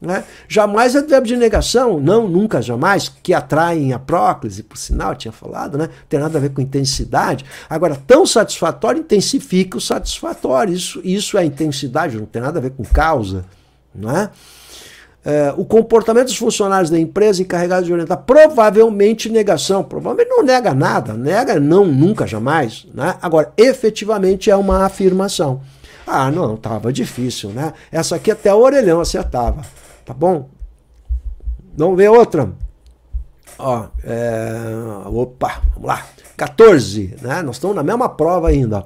Né? Jamais advérbio de negação, não, nunca, jamais, que atraem a próclise, por sinal, tinha falado, né? Não tem nada a ver com intensidade. Agora, tão satisfatório intensifica o satisfatório. Isso, isso é intensidade, não tem nada a ver com causa. Não é? é, o comportamento dos funcionários da empresa encarregados de orientar, provavelmente negação, provavelmente não nega nada, nega não, nunca, jamais. Né? Agora, efetivamente é uma afirmação. Ah, não, tava difícil, né? Essa aqui até o orelhão acertava, tá bom? Vamos ver outra. Ó, é... opa, vamos lá. 14, né? Nós estamos na mesma prova ainda. Ó.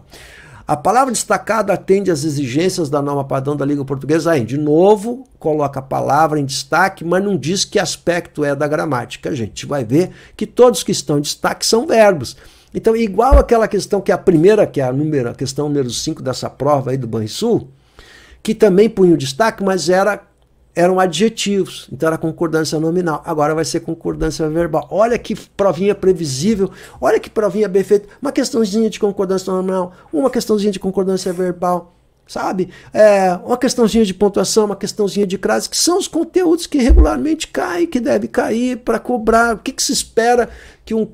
A palavra destacada atende às exigências da norma padrão da língua portuguesa. Aí, de novo, coloca a palavra em destaque, mas não diz que aspecto é da gramática. A gente vai ver que todos que estão em destaque são verbos. Então, igual aquela questão que é a primeira, que é a, número, a questão número 5 dessa prova aí do Banrisul, que também punha o destaque, mas era eram adjetivos, então era concordância nominal, agora vai ser concordância verbal. Olha que provinha previsível, olha que provinha bem feita, uma questãozinha de concordância nominal, uma questãozinha de concordância verbal sabe? É, uma questãozinha de pontuação, uma questãozinha de crase, que são os conteúdos que regularmente caem, que deve cair para cobrar. O que, que, se espera que um,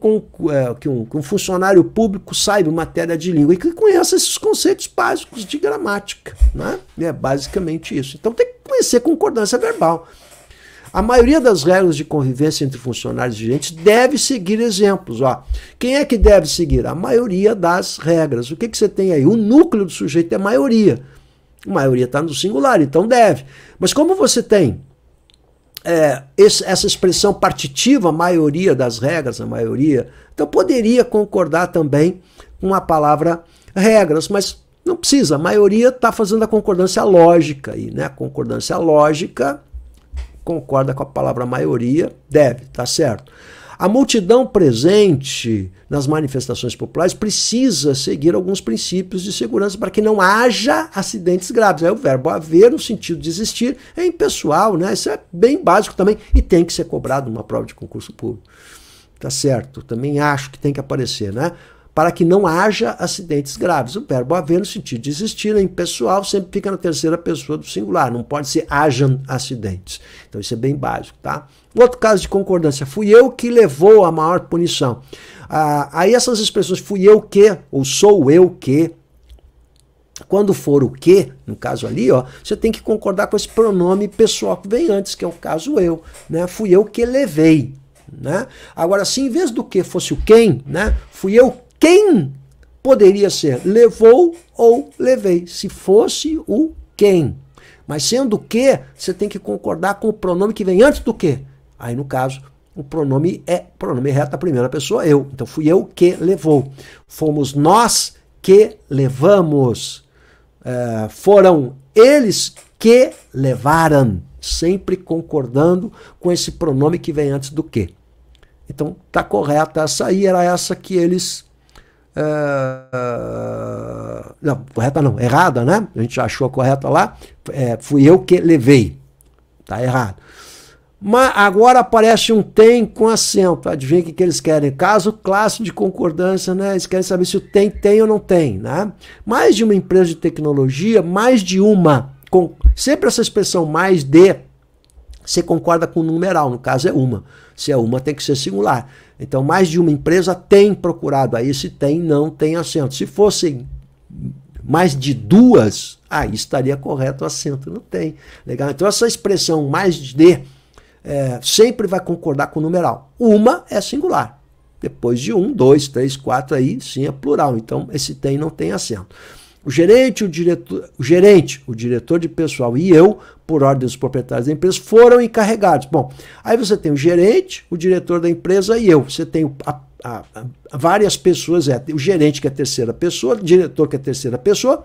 é, que, um, que um funcionário público saiba matéria de língua e que conheça esses conceitos básicos de gramática, né? É basicamente isso. Então tem que conhecer concordância verbal. A maioria das regras de convivência entre funcionários e gerentes deve seguir exemplos. Ó. Quem é que deve seguir? A maioria das regras. O que, que você tem aí? O núcleo do sujeito é a maioria. A maioria está no singular, então deve. Mas como você tem é, esse, essa expressão partitiva, a maioria das regras, a maioria, então poderia concordar também com a palavra regras, mas não precisa. A maioria está fazendo a concordância lógica aí, né? A concordância lógica concorda com a palavra maioria, deve, tá certo. A multidão presente nas manifestações populares precisa seguir alguns princípios de segurança para que não haja acidentes graves. É o verbo haver no sentido de existir, é impessoal, né? Isso é bem básico também e tem que ser cobrado numa prova de concurso público. Tá certo? Também acho que tem que aparecer, né? para que não haja acidentes graves. O verbo haver, no sentido de existir, é impessoal, sempre fica na terceira pessoa do singular, não pode ser hajam acidentes. Então isso é bem básico, tá? Outro caso de concordância, fui eu que levou a maior punição. Ah, aí essas expressões, fui eu que, ou sou eu que, quando for o que, no caso ali, ó, você tem que concordar com esse pronome pessoal que vem antes, que é o caso eu, né? Fui eu que levei, né? Agora, se em vez do que fosse o quem, né? Fui eu quem poderia ser levou ou levei, se fosse o quem. Mas sendo que, você tem que concordar com o pronome que vem antes do que. Aí, no caso, o pronome é pronome é reto da primeira pessoa, eu. Então fui eu que levou. Fomos nós que levamos. É, foram eles que levaram. Sempre concordando com esse pronome que vem antes do que. Então tá correta essa aí, era essa que eles ah, não, correta não, errada, né? A gente achou correta lá. É, fui eu que levei. Tá errado. Mas agora aparece um tem com acento. Adivinha o que, que eles querem? Caso classe de concordância, né? Eles querem saber se o tem tem ou não tem, né? Mais de uma empresa de tecnologia, mais de uma. Com, sempre essa expressão mais de você concorda com o numeral, no caso é uma. Se é uma, tem que ser singular. Então, mais de uma empresa tem procurado aí, se tem, não tem assento. Se fossem mais de duas, aí estaria correto o assento, não tem. Legal? Então, essa expressão mais de é, sempre vai concordar com o numeral. Uma é singular. Depois de um, dois, três, quatro, aí sim é plural. Então, esse tem não tem assento. O gerente, o diretor, o gerente, o diretor de pessoal e eu, por ordem dos proprietários da empresa, foram encarregados. Bom, aí você tem o gerente, o diretor da empresa e eu. Você tem a, a, a, várias pessoas, é, o gerente que é a terceira pessoa, o diretor que é a terceira pessoa,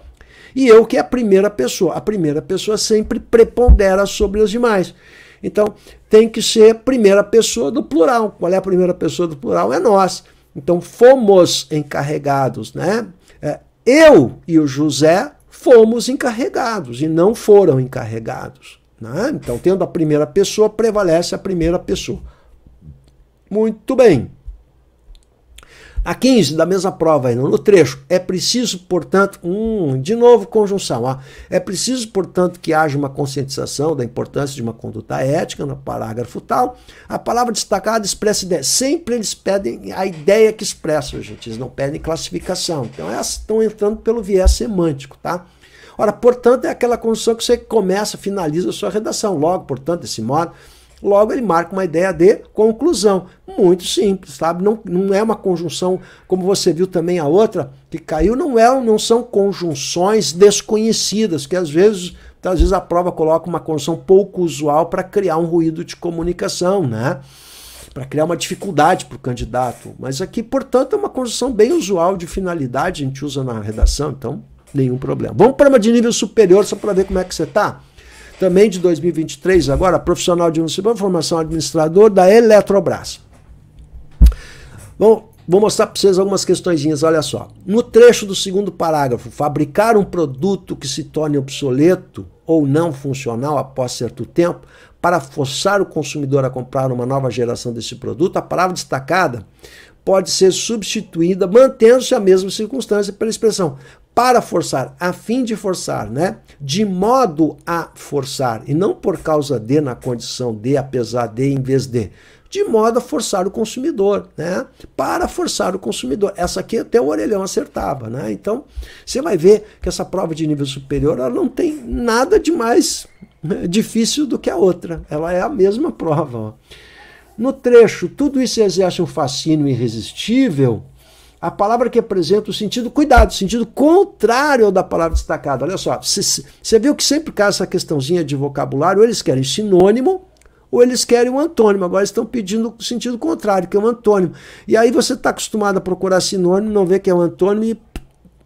e eu que é a primeira pessoa. A primeira pessoa sempre prepondera sobre os demais. Então, tem que ser a primeira pessoa do plural. Qual é a primeira pessoa do plural? É nós. Então, fomos encarregados, né? eu e o José fomos encarregados e não foram encarregados. Né? Então, tendo a primeira pessoa, prevalece a primeira pessoa. Muito bem. A 15 da mesma prova, ainda no trecho, é preciso, portanto, um de novo conjunção, ó, é preciso, portanto, que haja uma conscientização da importância de uma conduta ética, no parágrafo tal. A palavra destacada expressa ideia. Sempre eles pedem a ideia que expressam, gente, eles não pedem classificação. Então, elas estão entrando pelo viés semântico, tá? Ora, portanto, é aquela construção que você começa, finaliza a sua redação. Logo, portanto, desse modo, Logo, ele marca uma ideia de conclusão. Muito simples, sabe? Não, não é uma conjunção, como você viu também a outra que caiu, não, é, não são conjunções desconhecidas, que às vezes às vezes a prova coloca uma conjunção pouco usual para criar um ruído de comunicação, né? Para criar uma dificuldade para o candidato. Mas aqui, portanto, é uma conjunção bem usual de finalidade, a gente usa na redação, então nenhum problema. Vamos para uma de nível superior só para ver como é que você está? também de 2023, agora, profissional de ensino, formação administrador da Eletrobras. Bom, vou mostrar para vocês algumas questõezinhas, olha só. No trecho do segundo parágrafo, fabricar um produto que se torne obsoleto ou não funcional após certo tempo, para forçar o consumidor a comprar uma nova geração desse produto, a palavra destacada pode ser substituída, mantendo-se a mesma circunstância pela expressão para forçar, a fim de forçar, né? De modo a forçar, e não por causa de, na condição de, apesar de, em vez de. De modo a forçar o consumidor, né? Para forçar o consumidor. Essa aqui até o orelhão acertava, né? Então, você vai ver que essa prova de nível superior ela não tem nada de mais né, difícil do que a outra. Ela é a mesma prova. Ó. No trecho, tudo isso exerce um fascínio irresistível a palavra que apresenta o sentido cuidado, sentido contrário ao da palavra destacada. Olha só, você viu que sempre cai essa questãozinha de vocabulário, ou eles querem sinônimo ou eles querem um antônimo. Agora eles estão pedindo o sentido contrário, que é um antônimo. E aí você está acostumado a procurar sinônimo, não vê que é um antônimo e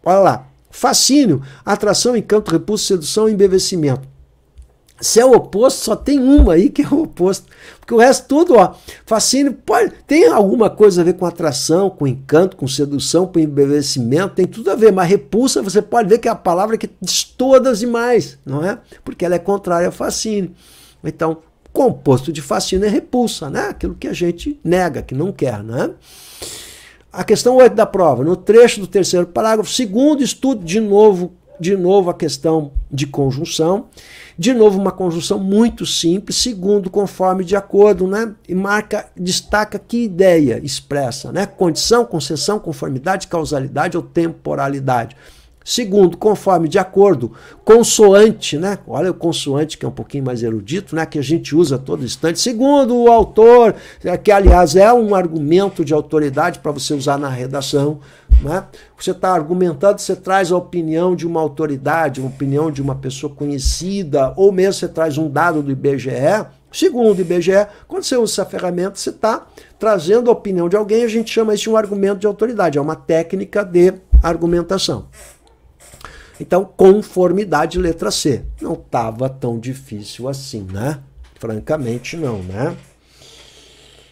olha lá. Fascínio, atração, encanto, repulso, sedução, embevecimento. Se é o oposto, só tem uma aí que é o oposto. Porque o resto tudo, ó, fascínio pode, tem alguma coisa a ver com atração, com encanto, com sedução, com embevecimento, tem tudo a ver, mas repulsa você pode ver que é a palavra que destoa das demais, não é? Porque ela é contrária ao fascínio. Então, composto de fascínio é repulsa, né? Aquilo que a gente nega, que não quer, né? A questão 8 da prova, no trecho do terceiro parágrafo, segundo estudo, de novo, de novo a questão de conjunção. De novo, uma conjunção muito simples, segundo, conforme, de acordo, né? E marca, destaca que ideia expressa, né? Condição, concessão, conformidade, causalidade ou temporalidade. Segundo, conforme, de acordo, consoante, né? Olha o consoante que é um pouquinho mais erudito, né? Que a gente usa a todo instante. Segundo o autor, é, que aliás é um argumento de autoridade para você usar na redação, né? Você está argumentando, você traz a opinião de uma autoridade, a opinião de uma pessoa conhecida, ou mesmo você traz um dado do IBGE. Segundo o IBGE, quando você usa essa ferramenta, você está trazendo a opinião de alguém, a gente chama isso de um argumento de autoridade, é uma técnica de argumentação. Então, conformidade, letra C. Não estava tão difícil assim, né? Francamente, não, né?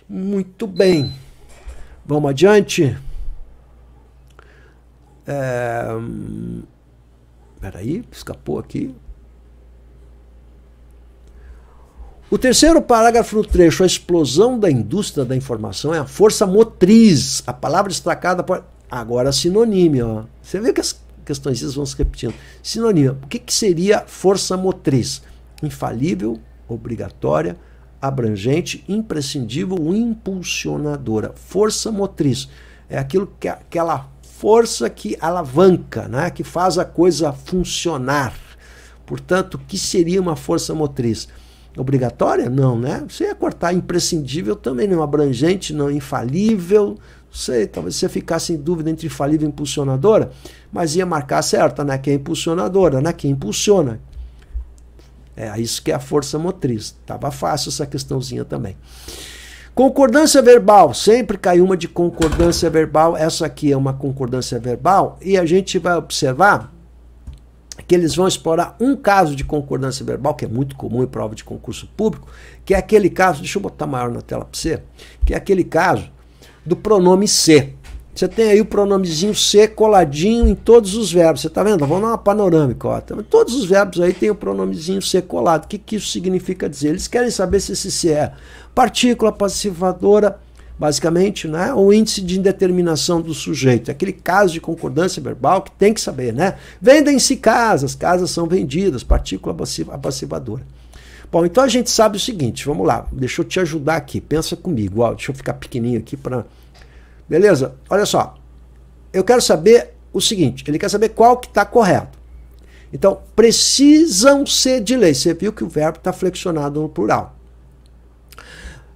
Muito bem. Vamos adiante? É... Hum, peraí, escapou aqui. O terceiro parágrafo do trecho, a explosão da indústria da informação é a força motriz. A palavra destacada por... Agora, sinônimo Ó. Você vê que as questões vão se repetindo. sinônimo O que, que seria força motriz? Infalível, obrigatória, abrangente, imprescindível, impulsionadora. Força motriz é aquilo que aquela força que alavanca, né? que faz a coisa funcionar. Portanto, o que seria uma força motriz? Obrigatória? Não, né? Você ia cortar imprescindível também, não abrangente, não infalível. Não sei, talvez você ficasse em dúvida entre falível e impulsionadora, mas ia marcar certa, né? Que é impulsionadora, né? Que impulsiona. É isso que é a força motriz. Tava fácil essa questãozinha também. Concordância verbal, sempre cai uma de concordância verbal. Essa aqui é uma concordância verbal e a gente vai observar que eles vão explorar um caso de concordância verbal, que é muito comum em prova de concurso público, que é aquele caso, deixa eu botar maior na tela para você, que é aquele caso do pronome ser. Você tem aí o pronomezinho se coladinho em todos os verbos. Você está vendo? Vamos dar uma panorâmica. Ó. Então, todos os verbos aí tem o pronomezinho se colado. O que, que isso significa dizer? Eles querem saber se esse se é partícula passivadora, basicamente, né? ou índice de indeterminação do sujeito. É aquele caso de concordância verbal que tem que saber. né? Vendem-se casas. Casas são vendidas. Partícula passivadora. Bom, então a gente sabe o seguinte. Vamos lá. Deixa eu te ajudar aqui. Pensa comigo. Ó, deixa eu ficar pequenininho aqui para Beleza? Olha só. Eu quero saber o seguinte, ele quer saber qual que está correto. Então, precisam ser de lei. Você viu que o verbo está flexionado no plural.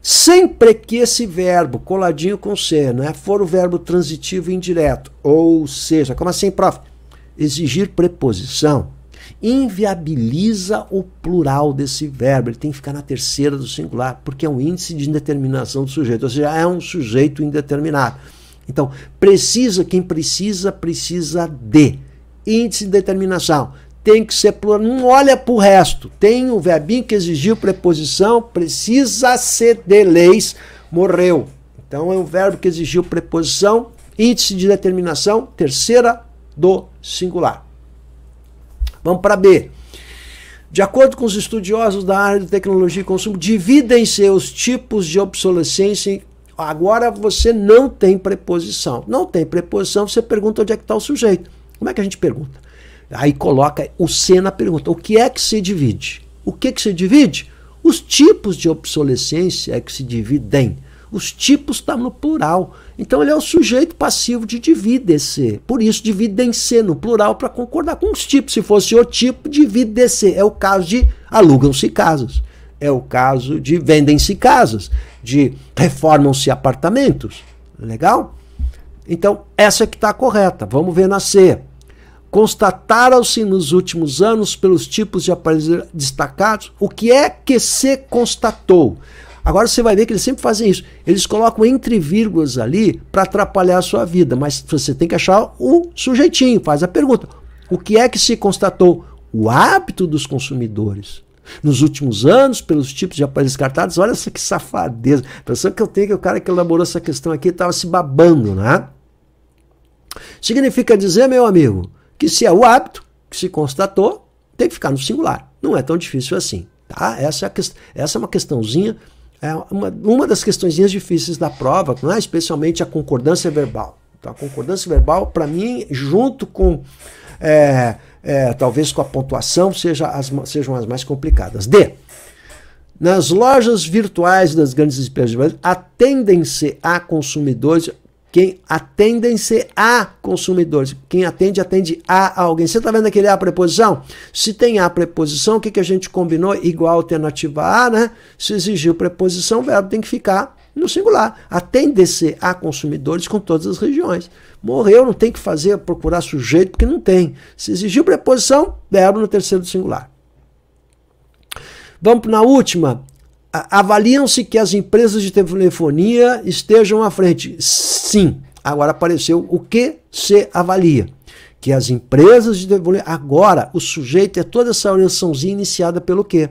Sempre que esse verbo, coladinho com C, né, for o verbo transitivo indireto, ou seja, como assim, prof? Exigir preposição, inviabiliza o plural desse verbo. Ele tem que ficar na terceira do singular, porque é um índice de indeterminação do sujeito, ou seja, é um sujeito indeterminado. Então, precisa, quem precisa, precisa de. Índice de determinação. Tem que ser plural. Não olha para o resto. Tem um verbinho que exigiu preposição, precisa ser de leis, morreu. Então, é um verbo que exigiu preposição, índice de determinação, terceira do singular. Vamos para B. De acordo com os estudiosos da área de tecnologia e consumo, dividem-se os tipos de obsolescência. Agora você não tem preposição. Não tem preposição, você pergunta onde é que está o sujeito. Como é que a gente pergunta? Aí coloca o C na pergunta. O que é que se divide? O que, que se divide? Os tipos de obsolescência é que se dividem. Os tipos estão tá no plural. Então ele é o sujeito passivo de dividir-se. Por isso, dividem-se no plural para concordar com os tipos. Se fosse o tipo, divide-se. É o caso de alugam-se casas. É o caso de vendem-se casas. De reformam-se apartamentos. Legal? Então, essa é que está correta. Vamos ver nascer. Constataram-se nos últimos anos, pelos tipos de aparelhos destacados, o que é que se constatou? Agora você vai ver que eles sempre fazem isso. Eles colocam entre vírgulas ali para atrapalhar a sua vida, mas você tem que achar o sujeitinho, faz a pergunta. O que é que se constatou? O hábito dos consumidores. Nos últimos anos, pelos tipos de aparelhos descartados, olha só que safadeza. A impressão que eu tenho que o cara que elaborou essa questão aqui estava se babando, né? Significa dizer, meu amigo, que se é o hábito que se constatou, tem que ficar no singular. Não é tão difícil assim. Tá? Essa, é a que... Essa é uma questãozinha é uma, uma das questões difíceis da prova, né? especialmente a concordância verbal. Então, a concordância verbal, para mim, junto com. É, é, talvez com a pontuação seja as, sejam as mais complicadas. D. Nas lojas virtuais das grandes empresas atendem-se a consumidores quem atendem-se a consumidores. Quem atende, atende a alguém. Você está vendo aquele A preposição? Se tem A preposição, o que, que a gente combinou? Igual alternativa A, né? Se exigiu preposição, o verbo tem que ficar no singular. Atende-se a consumidores com todas as regiões. Morreu, não tem que fazer, procurar sujeito, porque não tem. Se exigiu preposição, verbo no terceiro singular. Vamos na última avaliam-se que as empresas de telefonia estejam à frente? Sim. Agora apareceu o que se avalia. Que as empresas de telefonia. Agora, o sujeito é toda essa orientaçãozinha iniciada pelo quê?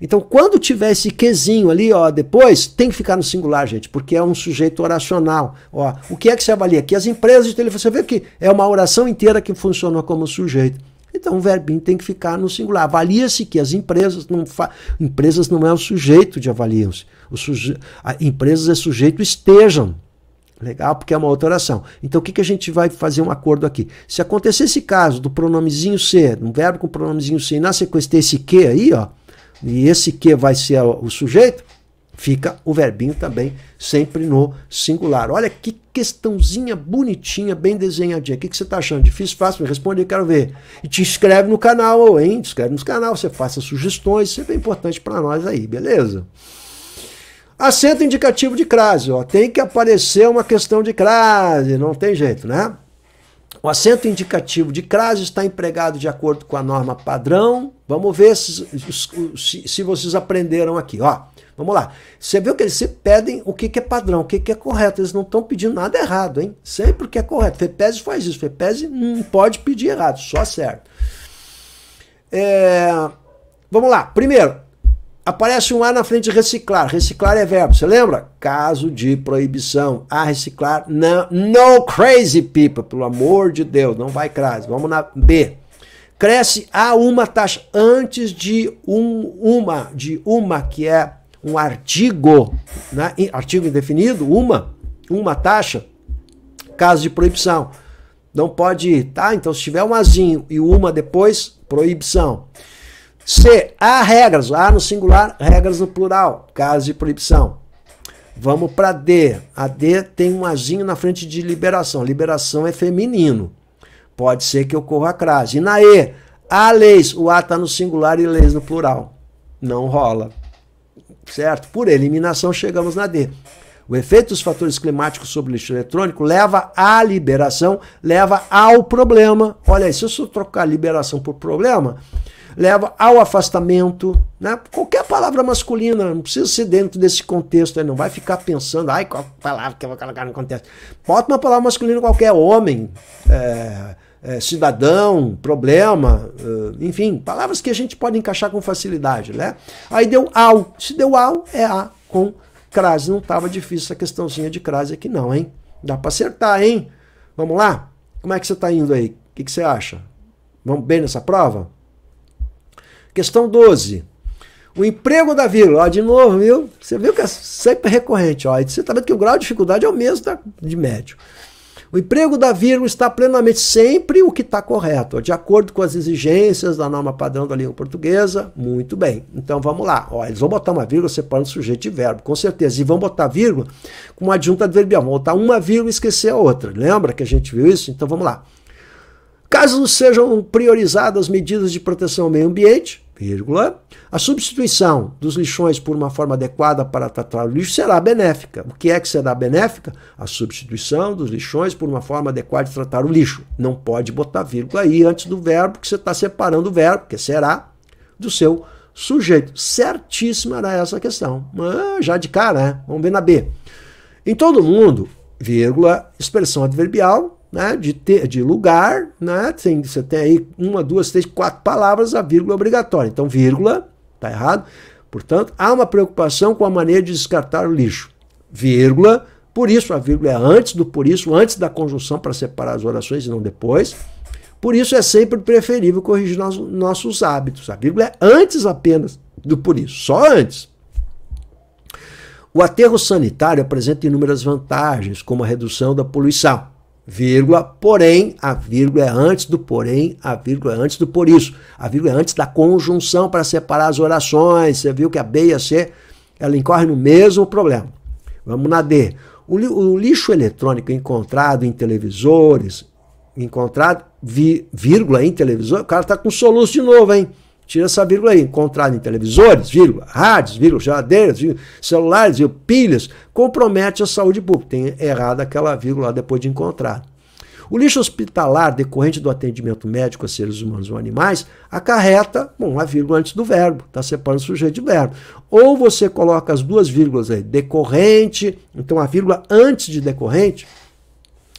Então, quando tiver esse quezinho ali, ó, depois, tem que ficar no singular, gente, porque é um sujeito oracional. Ó, o que é que se avalia? Que as empresas de telefonia. Você vê que é uma oração inteira que funcionou como sujeito. Então o verbinho tem que ficar no singular. Avalia-se que as empresas não fa... empresas não é o sujeito de avaliam-se. Suje... Empresas é sujeito estejam. Legal? Porque é uma outra oração. Então o que, que a gente vai fazer um acordo aqui? Se acontecer esse caso do pronomezinho ser, um verbo com pronomezinho ser, e na sequência esse que aí, ó, e esse que vai ser o sujeito, fica o verbinho também sempre no singular. Olha que questãozinha bonitinha, bem desenhadinha. O que, que você está achando? Difícil, fácil? Me responde, eu quero ver. E te inscreve no canal, hein? Te inscreve no canal, você faça sugestões, isso é importante para nós aí, beleza? Acento indicativo de crase, ó. Tem que aparecer uma questão de crase, não tem jeito, né? O acento indicativo de crase está empregado de acordo com a norma padrão. Vamos ver se, se, se vocês aprenderam aqui, ó. Vamos lá. Você viu que eles pedem o que, que é padrão, o que, que é correto. Eles não estão pedindo nada errado, hein? Sempre o que é correto. FEPES faz isso. FEPES não pode pedir errado, só certo. É... Vamos lá. Primeiro, Aparece um A na frente de reciclar. Reciclar é verbo, você lembra? Caso de proibição. A reciclar, não. No crazy people, pelo amor de Deus, não vai crazy. Vamos na B. Cresce a uma taxa antes de um, uma, de uma que é um artigo, né? artigo indefinido, uma, uma taxa, caso de proibição. Não pode, tá? Então, se tiver um azinho e uma depois, proibição. C. Há regras, há no singular, regras no plural, caso de proibição. Vamos para D. A D tem um azinho na frente de liberação. Liberação é feminino. Pode ser que ocorra a crase. E na E, há leis. O A está no singular e leis no plural. Não rola certo? Por eliminação, chegamos na D. O efeito dos fatores climáticos sobre o lixo eletrônico leva à liberação, leva ao problema. Olha aí, se eu trocar liberação por problema, leva ao afastamento, né? Qualquer palavra masculina, não precisa ser dentro desse contexto, aí, não vai ficar pensando, ai, qual palavra que eu vou colocar no contexto. Bota uma palavra masculina qualquer, homem, é, é, cidadão, problema, eh, enfim, palavras que a gente pode encaixar com facilidade, né? Aí deu ao. Se deu ao, é a com crase. Não estava difícil essa questãozinha de crase aqui não, hein? Dá para acertar, hein? Vamos lá? Como é que você está indo aí? O que, que você acha? Vamos bem nessa prova? Questão 12. O emprego da vírgula, ó, de novo, viu? Você viu que é sempre recorrente, ó. E você tá vendo que o grau de dificuldade é o mesmo da, de médio. O emprego da vírgula está plenamente sempre o que está correto, de acordo com as exigências da norma padrão da língua portuguesa. Muito bem. Então vamos lá. Ó, eles vão botar uma vírgula separando sujeito e verbo, com certeza. E vão botar vírgula com uma adjunta adverbial. Vão botar uma vírgula e esquecer a outra. Lembra que a gente viu isso? Então vamos lá. Caso sejam priorizadas medidas de proteção ao meio ambiente, Vírgula. a substituição dos lixões por uma forma adequada para tratar o lixo será benéfica. O que é que será benéfica? A substituição dos lixões por uma forma adequada de tratar o lixo. Não pode botar vírgula aí antes do verbo, porque você está separando o verbo, que será, do seu sujeito. Certíssima era essa questão. Mas ah, já de cara, né? Vamos ver na B. Em todo mundo, vírgula, expressão adverbial, né, de, ter, de lugar, né, tem, você tem aí uma, duas, três, quatro palavras, a vírgula é obrigatória. Então, vírgula, está errado. Portanto, há uma preocupação com a maneira de descartar o lixo. Vírgula, por isso, a vírgula é antes do por isso, antes da conjunção para separar as orações e não depois. Por isso é sempre preferível corrigir nossos hábitos. A vírgula é antes apenas do por isso, só antes. O aterro sanitário apresenta inúmeras vantagens, como a redução da poluição vírgula, porém, a vírgula é antes do porém, a vírgula é antes do por isso. A vírgula é antes da conjunção para separar as orações. Você viu que a B e a C, ela incorre no mesmo problema. Vamos na D. O, lixo eletrônico encontrado em televisores, encontrado, vi, vírgula em televisor, o cara está com soluço de novo, hein? Tira essa vírgula aí. Encontrado em televisores, vírgula, rádios, vírgula, geladeiras, vírgula, celulares, vírgula, pilhas, compromete a saúde pública. Tem errado aquela vírgula lá depois de encontrar. O lixo hospitalar decorrente do atendimento médico a seres humanos ou animais acarreta bom, a vírgula antes do verbo, está separando o sujeito de verbo. Ou você coloca as duas vírgulas aí, decorrente, então a vírgula antes de decorrente,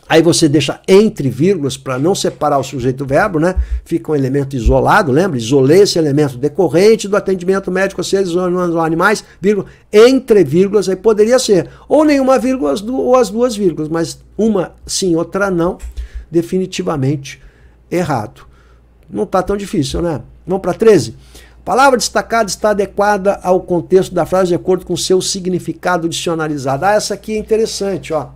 Aí você deixa entre vírgulas para não separar o sujeito do verbo, né? Fica um elemento isolado, lembra? Isolei esse elemento decorrente do atendimento médico a seres humanos ou hum, animais, vírgula, entre vírgulas, aí poderia ser ou nenhuma vírgula ou as duas vírgulas, mas uma sim, outra não, definitivamente errado. Não está tão difícil, né? Vamos para 13? palavra destacada está adequada ao contexto da frase de acordo com seu significado dicionalizado. Ah, essa aqui é interessante, ó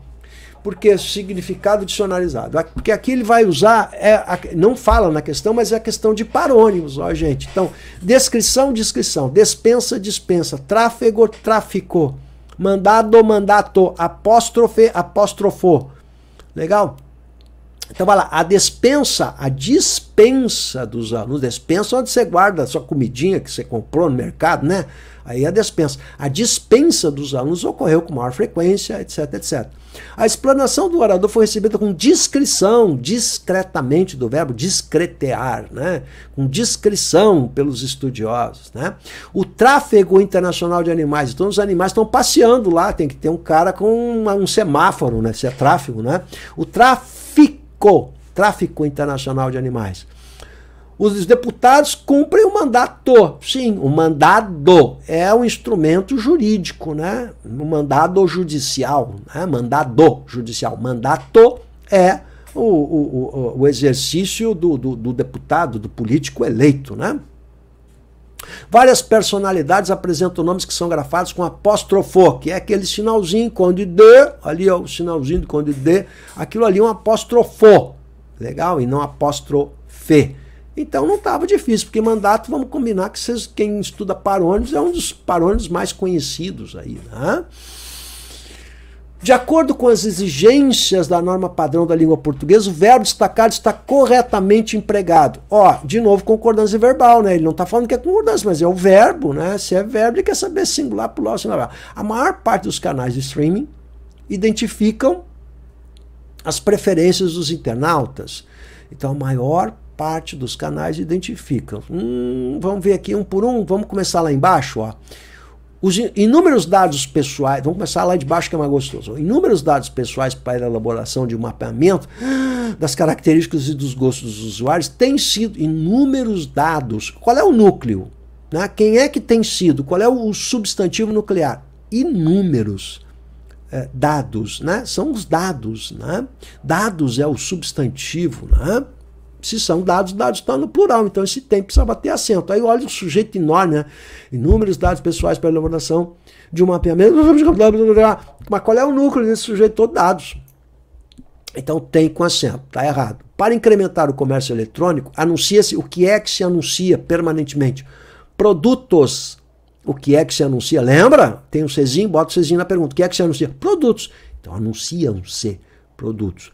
porque é significado dicionalizado. Porque aqui ele vai usar, é, não fala na questão, mas é a questão de parônimos, ó, gente. Então, descrição, descrição, despensa, dispensa, tráfego, tráfico, mandado, mandato, apóstrofe, apóstrofo. Legal? Então vai lá, a despensa, a dispensa dos alunos, despensa onde você guarda a sua comidinha que você comprou no mercado, né? Aí a dispensa. A dispensa dos alunos ocorreu com maior frequência, etc, etc. A explanação do orador foi recebida com discrição, discretamente, do verbo discretear, né? com discrição pelos estudiosos. Né? O tráfego internacional de animais, então os animais estão passeando lá, tem que ter um cara com um semáforo, né? se é tráfego. Né? O tráfico, tráfico internacional de animais os deputados cumprem o mandato. Sim, o mandado é um instrumento jurídico, né? O mandado judicial, né? mandado judicial. Mandato é o, o, o exercício do, do, do deputado, do político eleito, né? Várias personalidades apresentam nomes que são grafados com apóstrofo, que é aquele sinalzinho, conde D, ali ó, o sinalzinho do conde D, aquilo ali é um apóstrofo, legal? E não apóstrofe. Então não estava difícil, porque mandato, vamos combinar que vocês, quem estuda parônimos é um dos parônimos mais conhecidos aí. Né? De acordo com as exigências da norma padrão da língua portuguesa, o verbo destacado está corretamente empregado. Ó, de novo, concordância verbal, né? Ele não está falando que é concordância, mas é o verbo, né? Se é verbo, ele quer saber singular, plural, singular. A maior parte dos canais de streaming identificam as preferências dos internautas. Então, a maior parte dos canais identificam. Hum, vamos ver aqui um por um, vamos começar lá embaixo, ó. Os inúmeros dados pessoais, vamos começar lá de baixo que é mais gostoso. Inúmeros dados pessoais para a elaboração de um mapeamento das características e dos gostos dos usuários têm sido inúmeros dados. Qual é o núcleo? Né? Quem é que tem sido? Qual é o substantivo nuclear? Inúmeros é, dados, né? São os dados, né? Dados é o substantivo, né? se são dados, dados estão no plural, então esse tem precisa bater acento. Aí olha um sujeito enorme, né? Inúmeros dados pessoais para elaboração de um mapeamento. Mas qual é o núcleo desse sujeito? Todo dados. Então tem com acento, está errado. Para incrementar o comércio eletrônico, anuncia-se o que é que se anuncia permanentemente? Produtos. O que é que se anuncia? Lembra? Tem um Czinho, bota o Czinho na pergunta. O que é que se anuncia? Produtos. Então anunciam-se produtos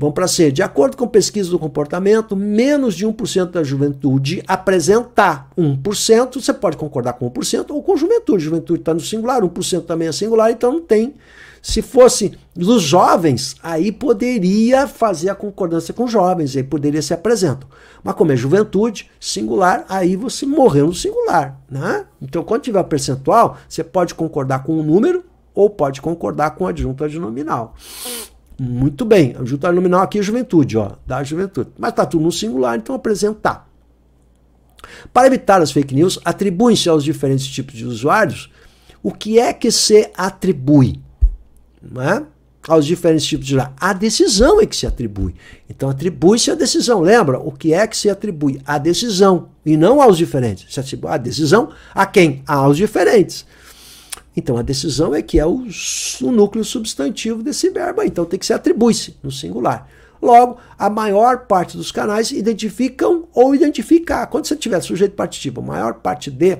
vão para ser, de acordo com pesquisa do comportamento, menos de 1% da juventude apresentar 1%, você pode concordar com 1% ou com juventude, juventude está no singular, 1% também é singular, então não tem. Se fosse dos jovens, aí poderia fazer a concordância com jovens, aí poderia se apresentar. Mas como é juventude, singular, aí você morreu no singular, né? Então quando tiver percentual, você pode concordar com o um número ou pode concordar com o adjunto adnominal. Muito bem, o juntar nominal aqui é juventude, ó, da juventude. Mas está tudo no singular, então apresentar. Para evitar as fake news, atribuem-se aos diferentes tipos de usuários o que é que se atribui. né aos diferentes tipos de usuários. A decisão é que se atribui. Então atribui-se a decisão. Lembra? O que é que se atribui? A decisão. E não aos diferentes. Se atribui a decisão a quem? Aos diferentes. Então a decisão é que é o, o núcleo substantivo desse verbo, então tem que ser atribui-se no singular. Logo, a maior parte dos canais identificam ou identificar. Quando você tiver sujeito partitivo, a maior parte de,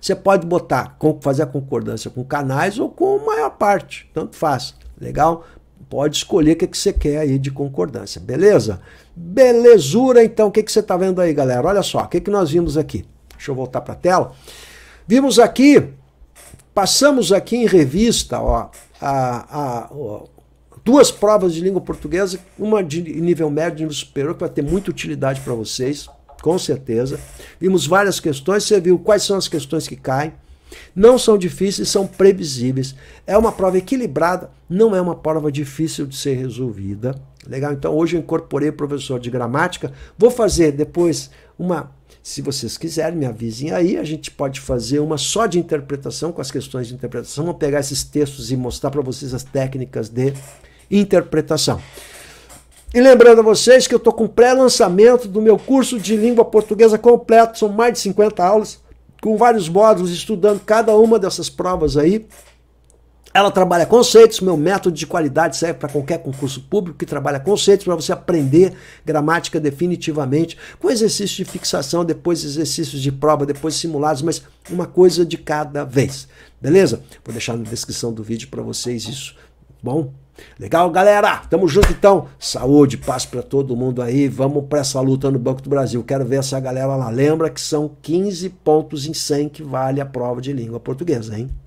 você pode botar, fazer a concordância com canais ou com maior parte, tanto faz, legal? Pode escolher o que, é que você quer aí de concordância, beleza? Belezura, então, o que, é que você está vendo aí, galera? Olha só, o que, é que nós vimos aqui? Deixa eu voltar para a tela. Vimos aqui Passamos aqui em revista ó, a, a, ó, duas provas de língua portuguesa, uma de nível médio e nível superior, que vai ter muita utilidade para vocês, com certeza. Vimos várias questões, você viu quais são as questões que caem. Não são difíceis, são previsíveis. É uma prova equilibrada, não é uma prova difícil de ser resolvida. Legal? Então hoje eu incorporei o professor de gramática. Vou fazer depois uma se vocês quiserem, me avisem aí, a gente pode fazer uma só de interpretação, com as questões de interpretação. Vamos pegar esses textos e mostrar para vocês as técnicas de interpretação. E lembrando a vocês que eu estou com pré-lançamento do meu curso de língua portuguesa completo, são mais de 50 aulas, com vários módulos, estudando cada uma dessas provas aí. Ela trabalha conceitos, meu método de qualidade serve para qualquer concurso público que trabalha conceitos para você aprender gramática definitivamente, com exercícios de fixação, depois exercícios de prova, depois simulados, mas uma coisa de cada vez. Beleza? Vou deixar na descrição do vídeo para vocês isso. Bom? Legal, galera? Tamo junto então. Saúde, paz para todo mundo aí. Vamos para essa luta no Banco do Brasil. Quero ver essa galera lá. Lembra que são 15 pontos em 100 que vale a prova de língua portuguesa, hein?